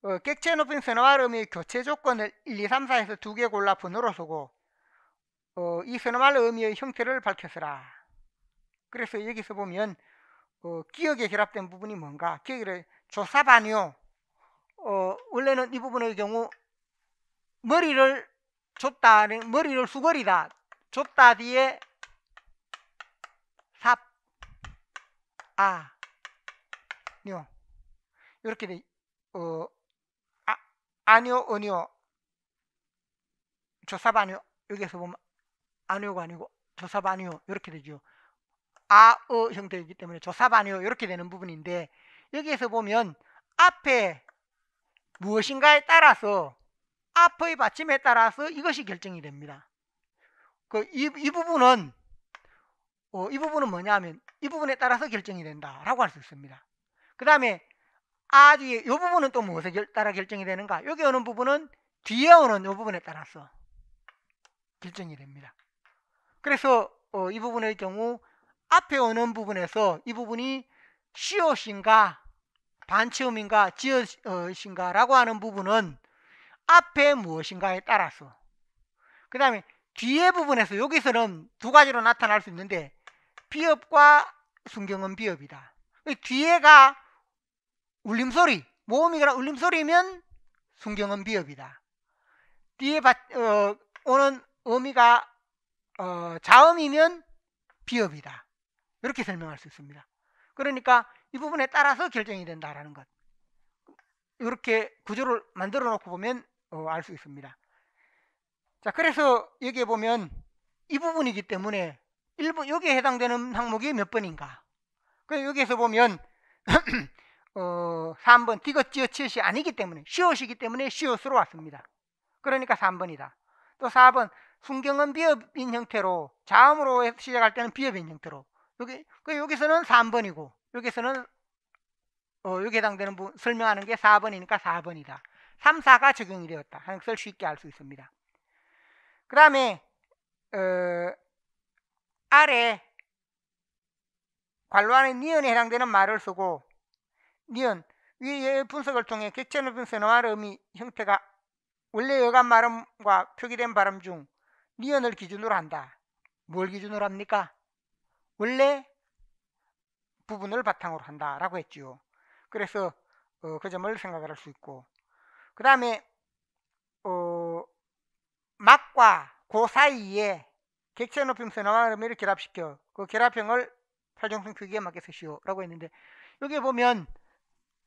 어, 객체 높임 선화음의 교체 조건을 1, 2, 3, 4에서 두 개 골라 번호로 쓰고 어, 이 서너말 의미의 형태를 밝혀서라 그래서 여기서 보면 어, 기억에 결합된 부분이 뭔가 기억에 조사반요. 어, 원래는 이 부분의 경우 머리를 줬다 머리를 수거리다 줬다 뒤에 삽아 요 이렇게 돼. 어, 아, 아니요, 아니요. 조사반요. 여기서 보면 아니오가 아니고 조삽 아니오 이렇게 되죠. 아어 형태이기 때문에 조삽 아니오 이렇게 되는 부분인데 여기에서 보면 앞에 무엇인가에 따라서 앞의 받침에 따라서 이것이 결정이 됩니다. 그 이 이 부분은 어, 이 부분은 뭐냐면 이 부분에 따라서 결정이 된다라고 할 수 있습니다. 그 다음에 아 뒤에 이 부분은 또 무엇에 결, 따라 결정이 되는가? 여기 오는 부분은 뒤에 오는 이 부분에 따라서 결정이 됩니다. 그래서 어, 이 부분의 경우 앞에 오는 부분에서 이 부분이 시옷인가 반체음인가 지읒인가라고 하는 부분은 앞에 무엇인가에 따라서 그 다음에 뒤에 부분에서 여기서는 두 가지로 나타날 수 있는데 비읍과 순경은 비읍이다 뒤에가 울림소리 모음이거나 울림소리면 순경은 비읍이다 뒤에 바, 어, 오는 어미가 어, 자음이면 비읍이다. 이렇게 설명할 수 있습니다. 그러니까 이 부분에 따라서 결정이 된다라는 것. 이렇게 구조를 만들어 놓고 보면 어, 알수 있습니다. 자, 그래서 여기에 보면 이 부분이기 때문에 일부 여기에 해당되는 항목이 몇 번인가? 그래서 여기에서 보면 어, 3번 디귿 지어 치엇이 아니기 때문에 시옷이기 때문에 시옷으로 왔습니다. 그러니까 3번이다. 또 4번 순경은 비읍인 형태로 자음으로 시작할 때는 비읍인 형태로 여기 그 여기서는 3번이고 여기서는 어, 여기 해당되는 부, 설명하는 게 4번이니까 4번이다. 3, 4가 적용이 되었다 하는 것을 쉽게 알 수 있습니다. 그 다음에 어, 아래 관로 안에 니은에 해당되는 말을 쓰고 니은 위의 분석을 통해 객체 높은 선어와 의미 형태가 원래 여간 발음과 표기된 발음 중 미연을 기준으로 한다. 뭘 기준으로 합니까? 원래 부분을 바탕으로 한다라고 했지요. 그래서 어, 그 점을 생각을 할수 있고 그 다음에 어, 막과 고 사이에 객체 높임선 나와름을 결합시켜 그 결합형을 활용성 크기에 맞게 쓰시오 라고 했는데 여기 보면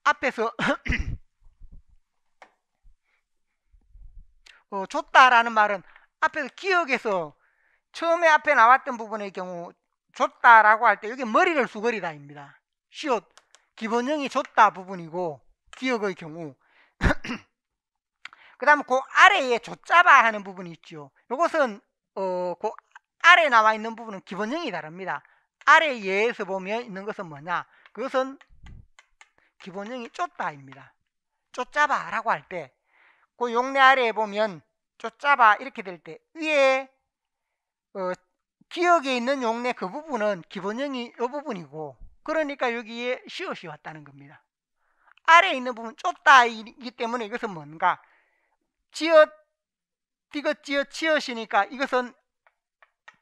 앞에서 어, 줬다라는 말은 앞에서 기억에서 처음에 앞에 나왔던 부분의 경우 줬다라고 할 때 여기 머리를 수거리다입니다. 시옷 기본형이 줬다 부분이고 기억의 경우 그 다음 그 아래에 줬잡아 하는 부분이 있죠. 이것은 어, 그 아래 나와 있는 부분은 기본형이 다릅니다. 아래 예에서 보면 있는 것은 뭐냐? 그것은 기본형이 쫓다입니다. 쫓잡아라고 할 때 그 용례 아래에 보면 쫓잡아 이렇게 될 때 위에 어, 기억에 있는 용례 그 부분은 기본형이 이 부분이고 그러니까 여기에 시옷이 왔다는 겁니다. 아래에 있는 부분 좁다이기 때문에 이것은 뭔가 지어 디귿 지어 치엇이니까 이것은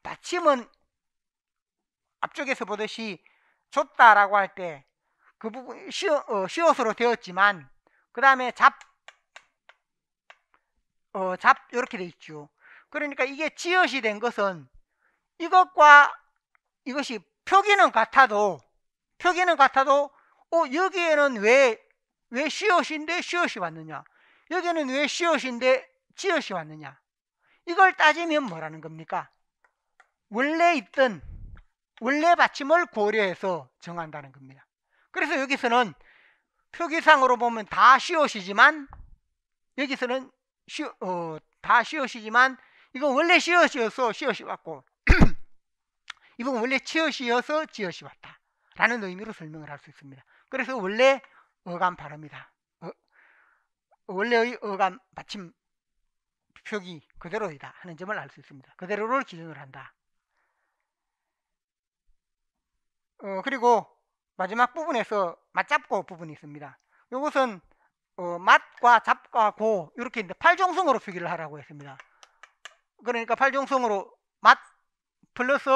받침은 앞쪽에서 보듯이 좁다라고 할 때 그 부분 시어, 어, 시옷으로 되었지만 그 다음에 잡 어, 잡 이렇게 돼 있죠. 그러니까 이게 지읒이 된 것은 이것과 이것이 표기는 같아도 표기는 같아도 어 여기에는 왜 왜 시옷인데 시옷이 왔느냐 여기는 왜 시옷인데 지읒이 왔느냐 이걸 따지면 뭐라는 겁니까 원래 있던 원래 받침을 고려해서 정한다는 겁니다 그래서 여기서는 표기상으로 보면 다 시옷이지만 여기서는 시, 어, 다 씨앗이지만 이건 원래 씨앗이어서 씨앗이 왔고 이건 원래 치엇이어서 지엇이 왔다 라는 의미로 설명을 할 수 있습니다 그래서 원래 어감 발음이다 어, 원래의 어감 받침 표기 그대로이다 하는 점을 알 수 있습니다 그대로를 기준으로 한다 어, 그리고 마지막 부분에서 맞잡고 부분이 있습니다 이것은 어, 맛과 잡과 고 이렇게 있는데 팔종성으로 표기를 하라고 했습니다. 그러니까 팔종성으로 맛 플러스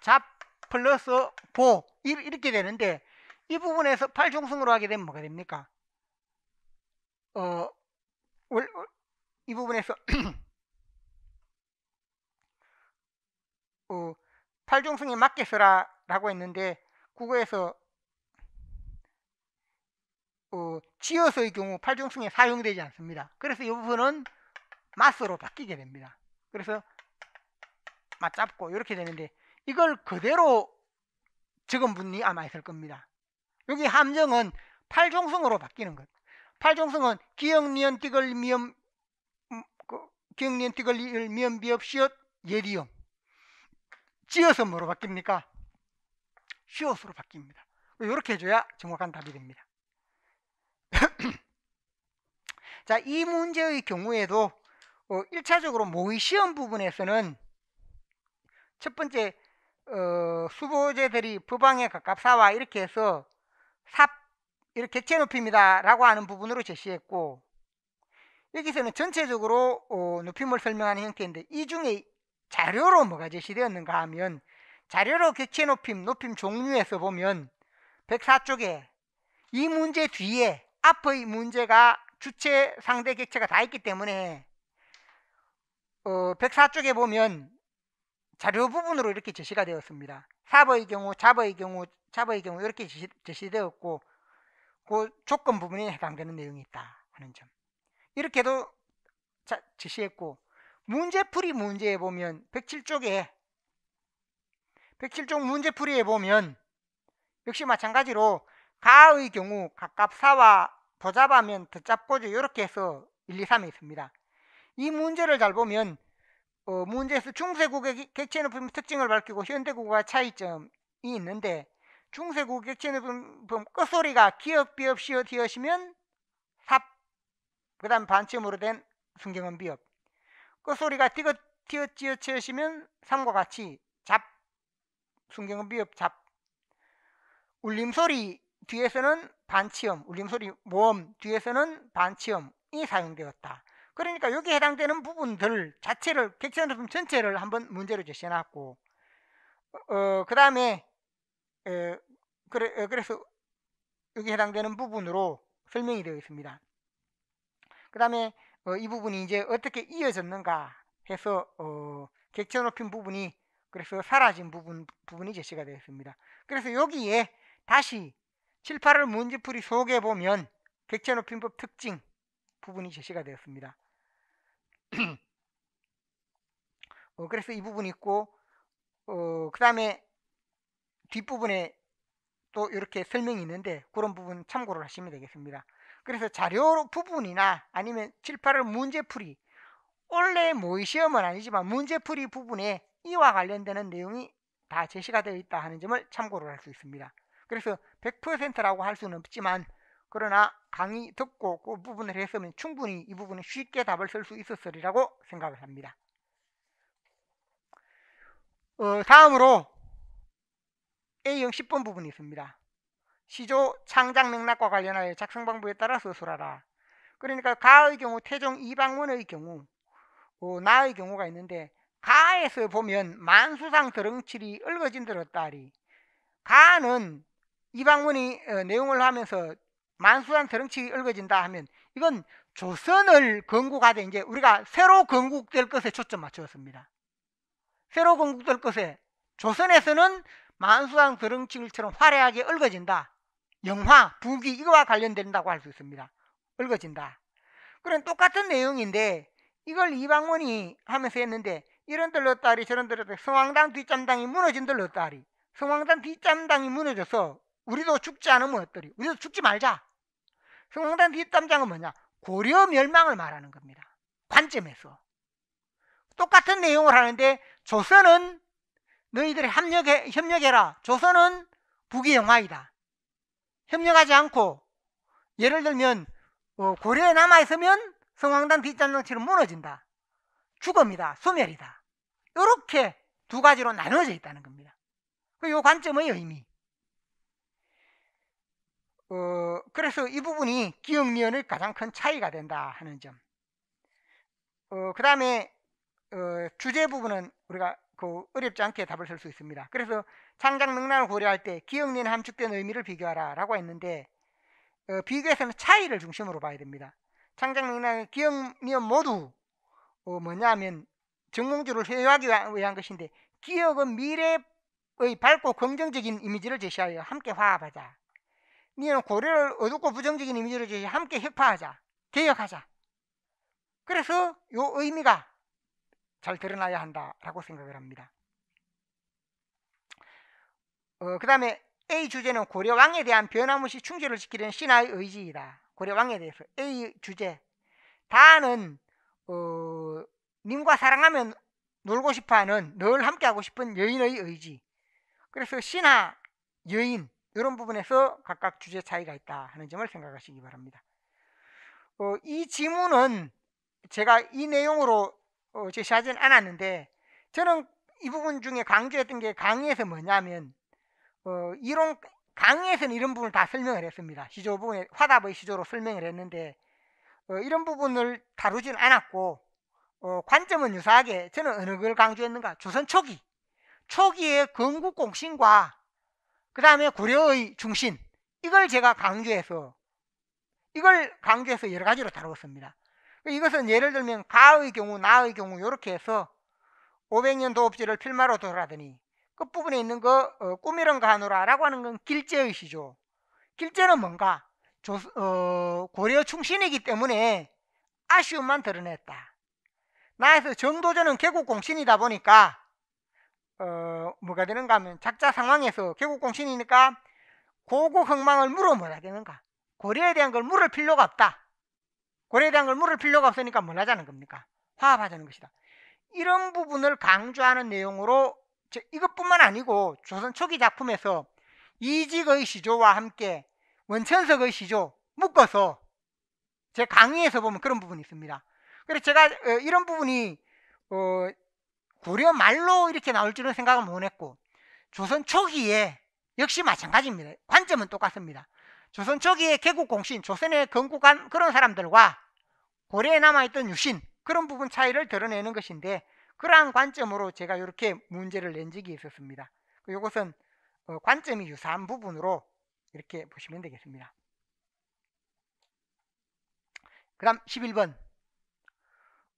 잡 플러스 보 이렇게 되는데 이 부분에서 팔종성으로 하게 되면 뭐가 됩니까? 어, 이 부분에서 어, 팔종성에 맞게 쓰라라고 했는데 국어에서 어, 그 지어서의 경우 팔중승에 사용되지 않습니다. 그래서 이 부분은 마스로 바뀌게 됩니다. 그래서 맞잡고 이렇게 되는데 이걸 그대로 적은 분이 아마 있을 겁니다. 여기 함정은 팔종승으로 바뀌는 것. 팔종승은 기억니은 띠글 미음 음, 그 기억니은 띠글 미음 비업 시옷 예리음 지어서 뭐로 바뀝니까? 시옷으로 바뀝니다. 이렇게 해줘야 정확한 답이 됩니다. 자, 이 문제의 경우에도 어, 1차적으로 모의 시험 부분에서는 첫 번째 어, 수보제들이 부방에 가깝 사와 이렇게 해서 삽 이렇게 채 높임이다 라고 하는 부분으로 제시했고 여기서는 전체적으로 어, 높임을 설명하는 형태인데 이 중에 자료로 뭐가 제시되었는가 하면 자료로 객체 높임, 높임 종류에서 보면 104쪽에 이 문제 뒤에 앞의 문제가 주체, 상대, 객체가 다 있기 때문에 어, 104쪽에 보면 자료 부분으로 이렇게 제시가 되었습니다. 삽의 경우, 잡의 경우, 잡의 경우 이렇게 제시, 되었고 그 조건 부분에 해당되는 내용이 있다 하는 점. 이렇게도 자, 제시했고 문제풀이 문제에 보면 107쪽에 107쪽 문제풀이에 보면 역시 마찬가지로 가의 경우 각각 사와 보잡하면 듣잡고죠 이렇게 해서 1, 2, 3이 있습니다. 이 문제를 잘 보면 어, 문제에서 중세국의 객체 높음 특징을 밝히고 현대국과 차이점이 있는데 중세국 객체 높음 끝소리가 기업, 비업, 시옷, 히엇이면 삽, 그 다음 반침으로 된 순경은 비업 끝소리가 티귿, 티어지어 치읒이면 삼과 같이 잡, 순경은 비업, 잡 울림소리 뒤에서는 반치음, 울림소리, 모음, 뒤에서는 반치음이 사용되었다. 그러니까 여기에 해당되는 부분들 자체를, 객체음품 전체를 한번 문제로 제시해놨고, 어, 그 다음에, 그래, 그래서 여기 해당되는 부분으로 설명이 되어 있습니다. 그 다음에 어, 이 부분이 이제 어떻게 이어졌는가 해서 어, 객체 높임 부분이 그래서 사라진 부분, 부분이 제시가 되었습니다. 그래서 여기에 다시 7, 8월 문제풀이 소개 해 보면 객체 높임법 특징 부분이 제시가 되었습니다. 어, 그래서 이 부분이 있고 어, 그 다음에 뒷부분에 또 이렇게 설명이 있는데 그런 부분 참고를 하시면 되겠습니다. 그래서 자료 부분이나 아니면 7, 8월 문제풀이 원래 모의시험은 아니지만 문제풀이 부분에 이와 관련되는 내용이 다 제시가 되어 있다 하는 점을 참고를 할 수 있습니다. 그래서 100%라고 할 수는 없지만 그러나 강의 듣고 그 부분을 했으면 충분히 이 부분에 쉽게 답을 쓸 수 있었으리라고 생각을 합니다. 어, 다음으로 A형 10번 부분이 있습니다. 시조 창작 맥락과 관련하여 작성 방법에 따라 서술하라. 그러니까 가의 경우 태종 이방원의 경우 어, 나의 경우가 있는데 가에서 보면 만수상 드렁칠이 얽어진 들었다리 가는 이방문이 어, 내용을 하면서 만수한 더렁치 얽어진다 하면 이건 조선을 건국하되 이제 우리가 새로 건국될 것에 초점 맞추었습니다. 새로 건국될 것에 조선에서는 만수왕 대렁치처럼 화려하게 얽어진다. 영화, 부귀 이거와 관련된다고 할 수 있습니다. 얽어진다. 그런 똑같은 내용인데 이걸 이방문이 하면서 했는데 이런 들렀다리 저런 들렀다리 성황당 뒷잠당이 무너진 들렀다리 성황당 뒷잠당이 무너져서 우리도 죽지 않으면 어떠리 우리도 죽지 말자 성공단 뒷담장은 뭐냐 고려 멸망을 말하는 겁니다 관점에서 똑같은 내용을 하는데 조선은 너희들이 협력해, 협력해라 조선은 북이 영화이다 협력하지 않고 예를 들면 어, 고려에 남아있으면 성황당 뒷담장처럼 무너진다 죽음이다 소멸이다 이렇게 두 가지로 나눠져 있다는 겁니다 그 요 관점의 의미 어, 그래서 이 부분이 기억면언의 가장 큰 차이가 된다 하는 점. 어, 그 다음에 어, 주제 부분은 우리가 그 어렵지 않게 답을 쓸 수 있습니다. 그래서 창작 능란을 고려할 때기억면는 함축된 의미를 비교하라 라고 했는데 어, 비교에서는 차이를 중심으로 봐야 됩니다. 창작 능란의기억면 모두 어, 뭐냐면 정몽주를 회유하기 위한 것인데 기억은 미래의 밝고 긍정적인 이미지를 제시하여 함께 화합하자. 니는 고려를 어둡고 부정적인 이미지를 주시 함께 협파하자 개혁하자 그래서 이 의미가 잘 드러나야 한다라고 생각을 합니다 어, 그 다음에 A 주제는 고려왕에 대한 변함없이 충실을 지키는 신하의 의지이다 고려왕에 대해서 A 주제 다는 어, 님과 사랑하면 놀고 싶어하는 늘 함께하고 싶은 여인의 의지 그래서 신하 여인 이런 부분에서 각각 주제 차이가 있다 하는 점을 생각하시기 바랍니다. 어, 이 지문은 제가 이 내용으로 어, 제시하진 않았는데 저는 이 부분 중에 강조했던 게 강의에서 뭐냐면 어, 이런 강의에서는 이런 부분을 다 설명을 했습니다. 시조 부분에 화답의 시조로 설명을 했는데 어, 이런 부분을 다루진 않았고 어, 관점은 유사하게 저는 어느 걸 강조했는가 조선 초기 초기의 건국 공신과 그 다음에 고려의 중심 이걸 제가 강조해서 이걸 강조해서 여러 가지로 다루었습니다. 이것은 예를 들면 가의 경우 나의 경우 이렇게 해서 500년 도읍지를 필마로 돌아더니 끝부분에 그 있는 거 어, 꿈이런가 하노라라고 하는 건 길제의 시죠. 길제는 뭔가 조, 어, 고려 충신이기 때문에 아쉬움만 드러냈다. 나에서 정도전은 개국 공신이다 보니까 어, 뭐가 되는가 하면 작자 상황에서 개국 공신이니까 고고 흥망을 물어 뭐라 되는가 고려에 대한 걸 물을 필요가 없다 고려에 대한 걸 물을 필요가 없으니까 뭘 하자는 겁니까 화합하자는 것이다 이런 부분을 강조하는 내용으로 이것뿐만 아니고 조선 초기 작품에서 이직의 시조와 함께 원천석의 시조 묶어서 제 강의에서 보면 그런 부분이 있습니다 그래서 제가 어, 이런 부분이 어, 고려 말로 이렇게 나올 줄은 생각을 못했고 조선 초기에 역시 마찬가지입니다. 관점은 똑같습니다. 조선 초기에 개국 공신, 조선에 건국한 그런 사람들과 고려에 남아있던 유신 그런 부분 차이를 드러내는 것인데 그러한 관점으로 제가 이렇게 문제를 낸 적이 있었습니다. 이것은 어, 관점이 유사한 부분으로 이렇게 보시면 되겠습니다. 그 다음 11번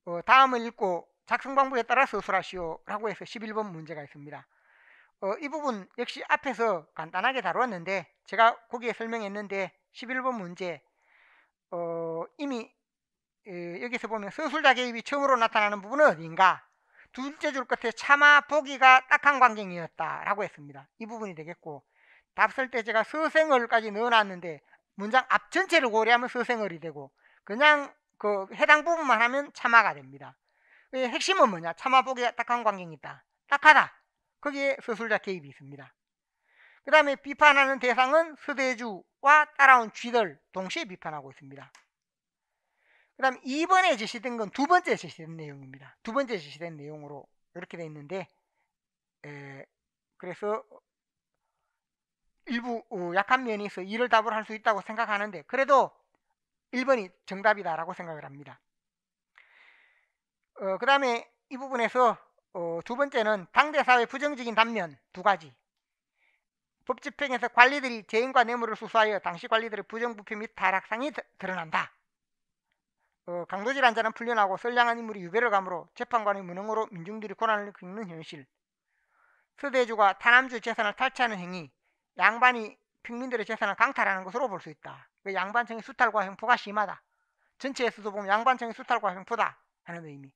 어, 다음을 읽고 작성 방법에 따라 서술하시오라고 해서 11번 문제가 있습니다. 어, 이 부분 역시 앞에서 간단하게 다루었는데 제가 거기에 설명했는데 11번 문제 어, 이미 에, 여기서 보면 서술자 개입이 처음으로 나타나는 부분은 어딘가 둘째 줄 끝에 차마 보기가 딱한 광경이었다라고 했습니다. 이 부분이 되겠고 답쓸때 제가 서생을까지 넣어놨는데 문장 앞 전체를 고려하면 서생을이 되고 그냥 그 해당 부분만 하면 차마가 됩니다. 핵심은 뭐냐? 참아보기에 딱한 관계입니다. 딱하다. 거기에 서술자 개입이 있습니다. 그 다음에 비판하는 대상은 서대주와 따라온 쥐들 동시에 비판하고 있습니다. 그 다음 2번에 제시된 건 두 번째 제시된 내용입니다. 두 번째 제시된 내용으로 이렇게 되어 있는데 에, 그래서 일부 어, 약한 면이 있어 이를 답을 할 수 있다고 생각하는데 그래도 1번이 정답이다라고 생각을 합니다. 어, 그 다음에 이 부분에서 어, 두 번째는 당대사회 부정적인 단면 두 가지 법 집행에서 관리들이 재인과 뇌물을 수수하여 당시 관리들의 부정부패 및 타락상이 드러난다. 어, 강도질 환자는 풀려나고 선량한 인물이 유배를 감으로 재판관의 무능으로 민중들이 고난을 겪는 현실 서대주가 타남주 재산을 탈취하는 행위 양반이 평민들의 재산을 강탈하는 것으로 볼 수 있다. 그 양반청의 수탈과 횡포가 심하다. 전체에서도 보면 양반청의 수탈과 횡포다 하는 의미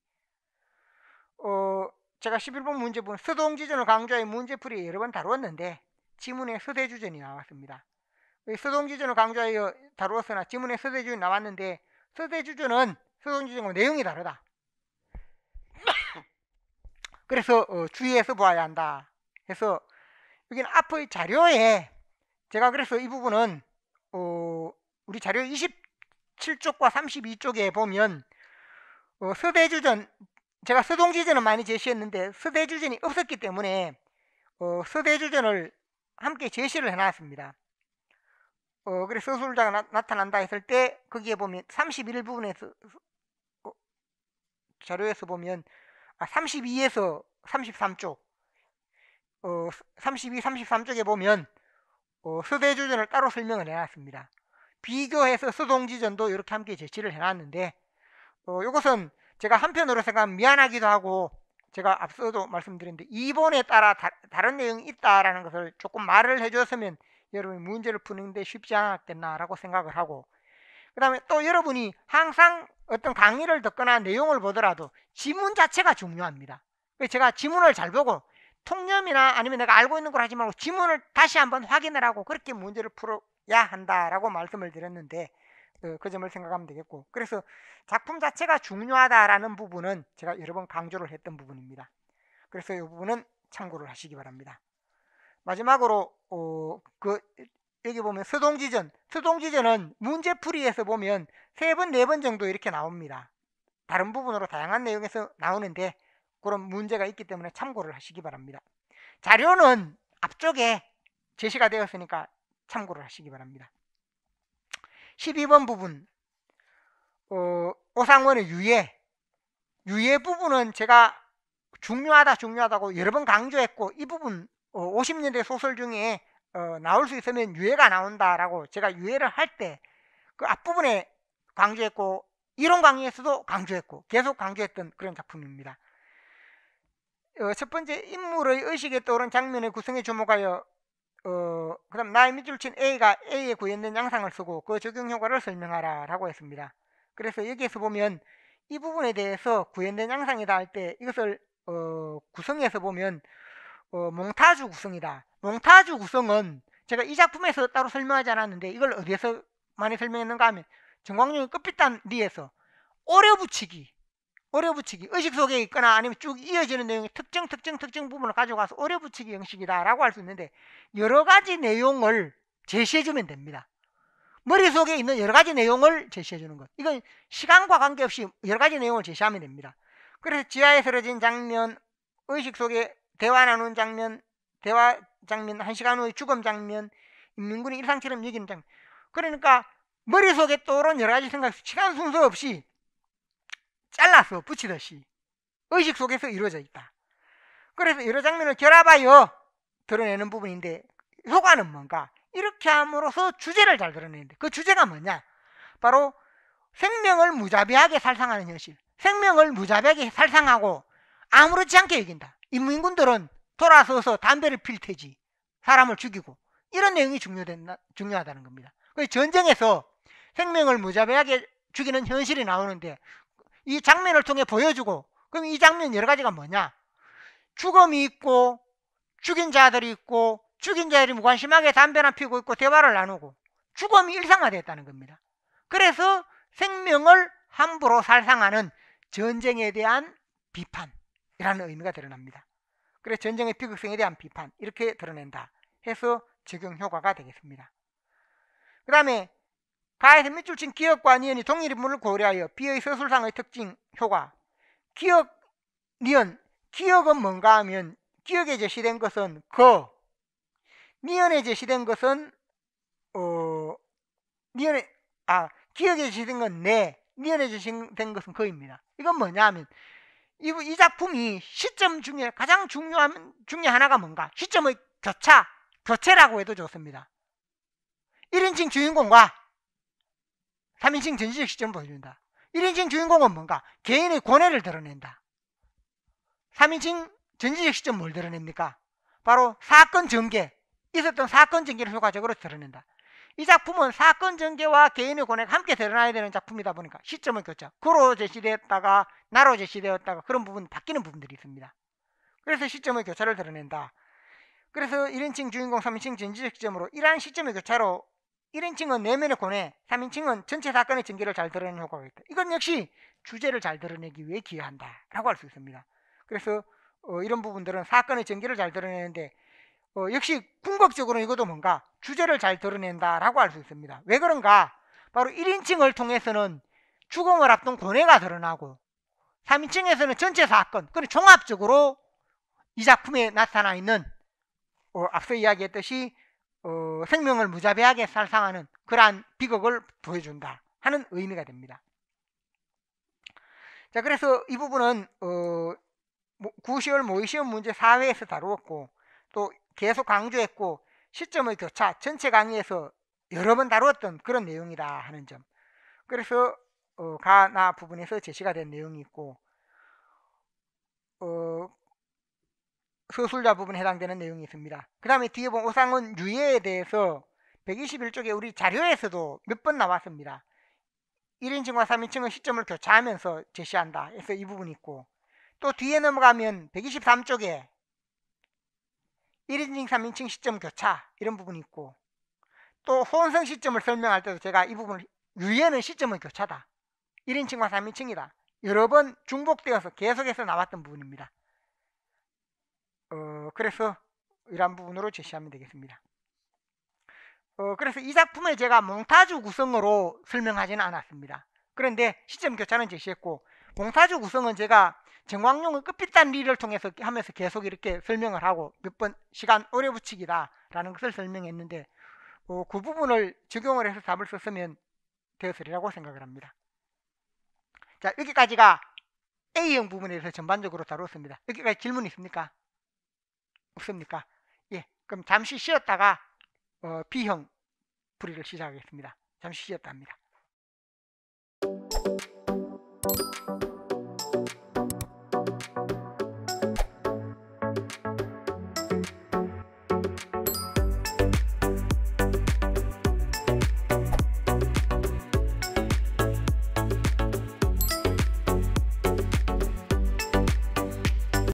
어, 제가 11번 문제본 서동지전을 강조해 문제풀이 여러 번 다루었는데 지문에 서대주전이 나왔습니다. 서동지전을 강조하여 다루었으나 지문에 서대주전이 나왔는데 서대주전은 서동지전과 내용이 다르다. 그래서 어, 주의해서 보아야 한다. 해서 여기는 앞의 자료에 제가 그래서 이 부분은 어, 우리 자료 27쪽과 32쪽에 보면 어, 서대주전 제가 서동지전을 많이 제시했는데 서대주전이 없었기 때문에 어, 서대주전을 함께 제시를 해놨습니다. 어, 그래서 서술자가 나, 타난다 했을 때 거기에 보면 31부분에서 어, 자료에서 보면 아, 32에서 33쪽 어, 32, 33쪽에 보면 어, 서대주전을 따로 설명을 해놨습니다. 비교해서 서동지전도 이렇게 함께 제시를 해놨는데 어, 이것은 제가 한편으로 생각하면 미안하기도 하고 제가 앞서도 말씀드렸는데 2번에 따라 다, 른 내용이 있다라는 것을 조금 말을 해줬으면 여러분이 문제를 푸는데 쉽지 않았겠나라고 생각을 하고 그 다음에 또 여러분이 항상 어떤 강의를 듣거나 내용을 보더라도 지문 자체가 중요합니다. 제가 지문을 잘 보고 통념이나 아니면 내가 알고 있는 걸 하지 말고 지문을 다시 한번 확인을 하고 그렇게 문제를 풀어야 한다라고 말씀을 드렸는데 어, 그 점을 생각하면 되겠고 그래서 작품 자체가 중요하다라는 부분은 제가 여러 번 강조를 했던 부분입니다. 그래서 이 부분은 참고를 하시기 바랍니다. 마지막으로 어, 그 여기 보면 서동지전 서동지전은 문제풀이에서 보면 세 번 네번 네 정도 이렇게 나옵니다. 다른 부분으로 다양한 내용에서 나오는데 그런 문제가 있기 때문에 참고를 하시기 바랍니다. 자료는 앞쪽에 제시가 되었으니까 참고를 하시기 바랍니다. 12번 부분 어, 오상원의 유예 유예 부분은 제가 중요하다 중요하다고 여러 번 강조했고 이 부분 어, 50년대 소설 중에 어, 나올 수 있으면 유예가 나온다라고 제가 유예를 할 때 그 앞부분에 강조했고 이론 강의에서도 강조했고 계속 강조했던 그런 작품입니다. 어, 첫 번째 인물의 의식에 떠오른 장면을 구성에 주목하여 어, 그럼 나의 밑줄 친 A가 A에 구현된 양상을 쓰고 그 적용 효과를 설명하라 라고 했습니다. 그래서 여기에서 보면 이 부분에 대해서 구현된 양상이다 할 때 이것을 어, 구성해서 보면 어, 몽타주 구성이다. 몽타주 구성은 제가 이 작품에서 따로 설명하지 않았는데 이걸 어디에서 많이 설명했는가 하면 정광용의 끝빛단 리에서 오려 붙이기 오려붙이기 의식 속에 있거나 아니면 쭉 이어지는 내용의 특정 특정 특정 부분을 가져가서 오려붙이기 형식이다라고 할 수 있는데 여러 가지 내용을 제시해 주면 됩니다. 머릿속에 있는 여러 가지 내용을 제시해 주는 것. 이건 시간과 관계없이 여러 가지 내용을 제시하면 됩니다. 그래서 지하에 쓰러진 장면, 의식 속에 대화 나누는 장면, 대화 장면, 한 시간 후에 죽음 장면, 인민군이 일상처럼 여기는 장면. 그러니까 머릿속에 떠오른 여러 가지 생각, 시간 순서 없이 잘라서 붙이듯이 의식 속에서 이루어져 있다. 그래서 여러 장면을 결합하여 드러내는 부분인데 효과는 뭔가? 이렇게 함으로써 주제를 잘 드러내는데 그 주제가 뭐냐? 바로 생명을 무자비하게 살상하는 현실. 생명을 무자비하게 살상하고 아무렇지 않게 이긴다. 인민군들은 돌아서서 담배를 필 테지. 사람을 죽이고. 이런 내용이 중요된다, 중요하다는 겁니다. 그 전쟁에서 생명을 무자비하게 죽이는 현실이 나오는데 이 장면을 통해 보여주고 그럼 이 장면 여러 가지가 뭐냐? 죽음이 있고 죽인 자들이 있고 죽인 자들이 무관심하게 담배나 피우고 있고 대화를 나누고 죽음이 일상화됐다는 겁니다. 그래서 생명을 함부로 살상하는 전쟁에 대한 비판이라는 의미가 드러납니다. 그래서 전쟁의 비극성에 대한 비판 이렇게 드러낸다 해서 적용 효과가 되겠습니다. 그 다음에 가에서 밑줄 친 기업과 니은이 동일인물을 고려하여 비의 서술상의 특징, 효과 기업, 니은, 기업은 뭔가 하면 기억에 제시된 것은 거, 니은에 제시된 것은 어, 니은에, 아, 기억에 제시된 건 내, 니은에 제시된 것은 거입니다. 이건 뭐냐 하면 이, 이 작품이 시점 중에 가장 중요한 중에 하나가 뭔가 시점의 교차, 교체라고 해도 좋습니다. 1인칭 주인공과 3인칭 전지적 시점을 보여준다. 1인칭 주인공은 뭔가? 개인의 고뇌를 드러낸다. 3인칭 전지적 시점 뭘 드러냅니까? 바로 사건 전개, 있었던 사건 전개를 효과적으로 드러낸다. 이 작품은 사건 전개와 개인의 고뇌가 함께 드러나야 되는 작품이다 보니까 시점을 교차, 죠로 제시되었다가 나로 제시되었다가 그런 부분 바뀌는 부분들이 있습니다. 그래서 시점의 교차를 드러낸다. 그래서 1인칭 주인공 3인칭 전지적 시점으로 이러한 시점의 교차로 1인칭은 내면의 고뇌, 3인칭은 전체 사건의 전개를 잘 드러내는 효과가 있다. 이건 역시 주제를 잘 드러내기 위해 기여한다라고 할 수 있습니다. 그래서 어, 이런 부분들은 사건의 전개를 잘 드러내는데 어, 역시 궁극적으로 이것도 뭔가 주제를 잘 드러낸다라고 할 수 있습니다. 왜 그런가? 바로 1인칭을 통해서는 죽음을 앞둔 고뇌가 드러나고 3인칭에서는 전체 사건, 그리고 종합적으로 이 작품에 나타나 있는 어, 앞서 이야기했듯이 어, 생명을 무자비하게 살상하는 그러한 비극을 보여준다 하는 의미가 됩니다. 자 그래서 이 부분은 어, 구시월 모의시험 문제 4회에서 다루었고 또 계속 강조했고 시점의 교차 전체 강의에서 여러 번 다루었던 그런 내용이다 하는 점 그래서 어, 가나 부분에서 제시가 된 내용이 있고 어, 소술자 그 부분에 해당되는 내용이 있습니다. 그 다음에 뒤에 보면 오상은 유예에 대해서 121쪽에 우리 자료에서도 몇 번 나왔습니다. 1인칭과 3인칭은 시점을 교차하면서 제시한다. 그래서 이 부분이 있고 또 뒤에 넘어가면 123쪽에 1인칭, 3인칭 시점 교차 이런 부분이 있고 또 호응성 시점을 설명할 때도 제가 이 부분을 유예는 시점은 교차다. 1인칭과 3인칭이다. 여러 번 중복되어서 계속해서 나왔던 부분입니다. 어, 그래서 이런 부분으로 제시하면 되겠습니다. 어, 그래서 이작품을 제가 몽타주 구성으로 설명하지는 않았습니다. 그런데 시점 교차는 제시했고 몽타주 구성은 제가 정광용의 끝빛단 리를 통해서 하면서 계속 이렇게 설명을 하고 몇 번 시간 오래 붙이기다라는 것을 설명했는데 어, 그 부분을 적용을 해서 답을 썼으면 되었으리라고 생각을 합니다. 자 여기까지가 A형 부분에 대해서 전반적으로 다루었습니다. 여기까지 질문 있습니까? 없습니까? 예. 그럼 잠시 쉬었다가 어, B형 풀이를 시작하겠습니다. 잠시 쉬었다 합니다.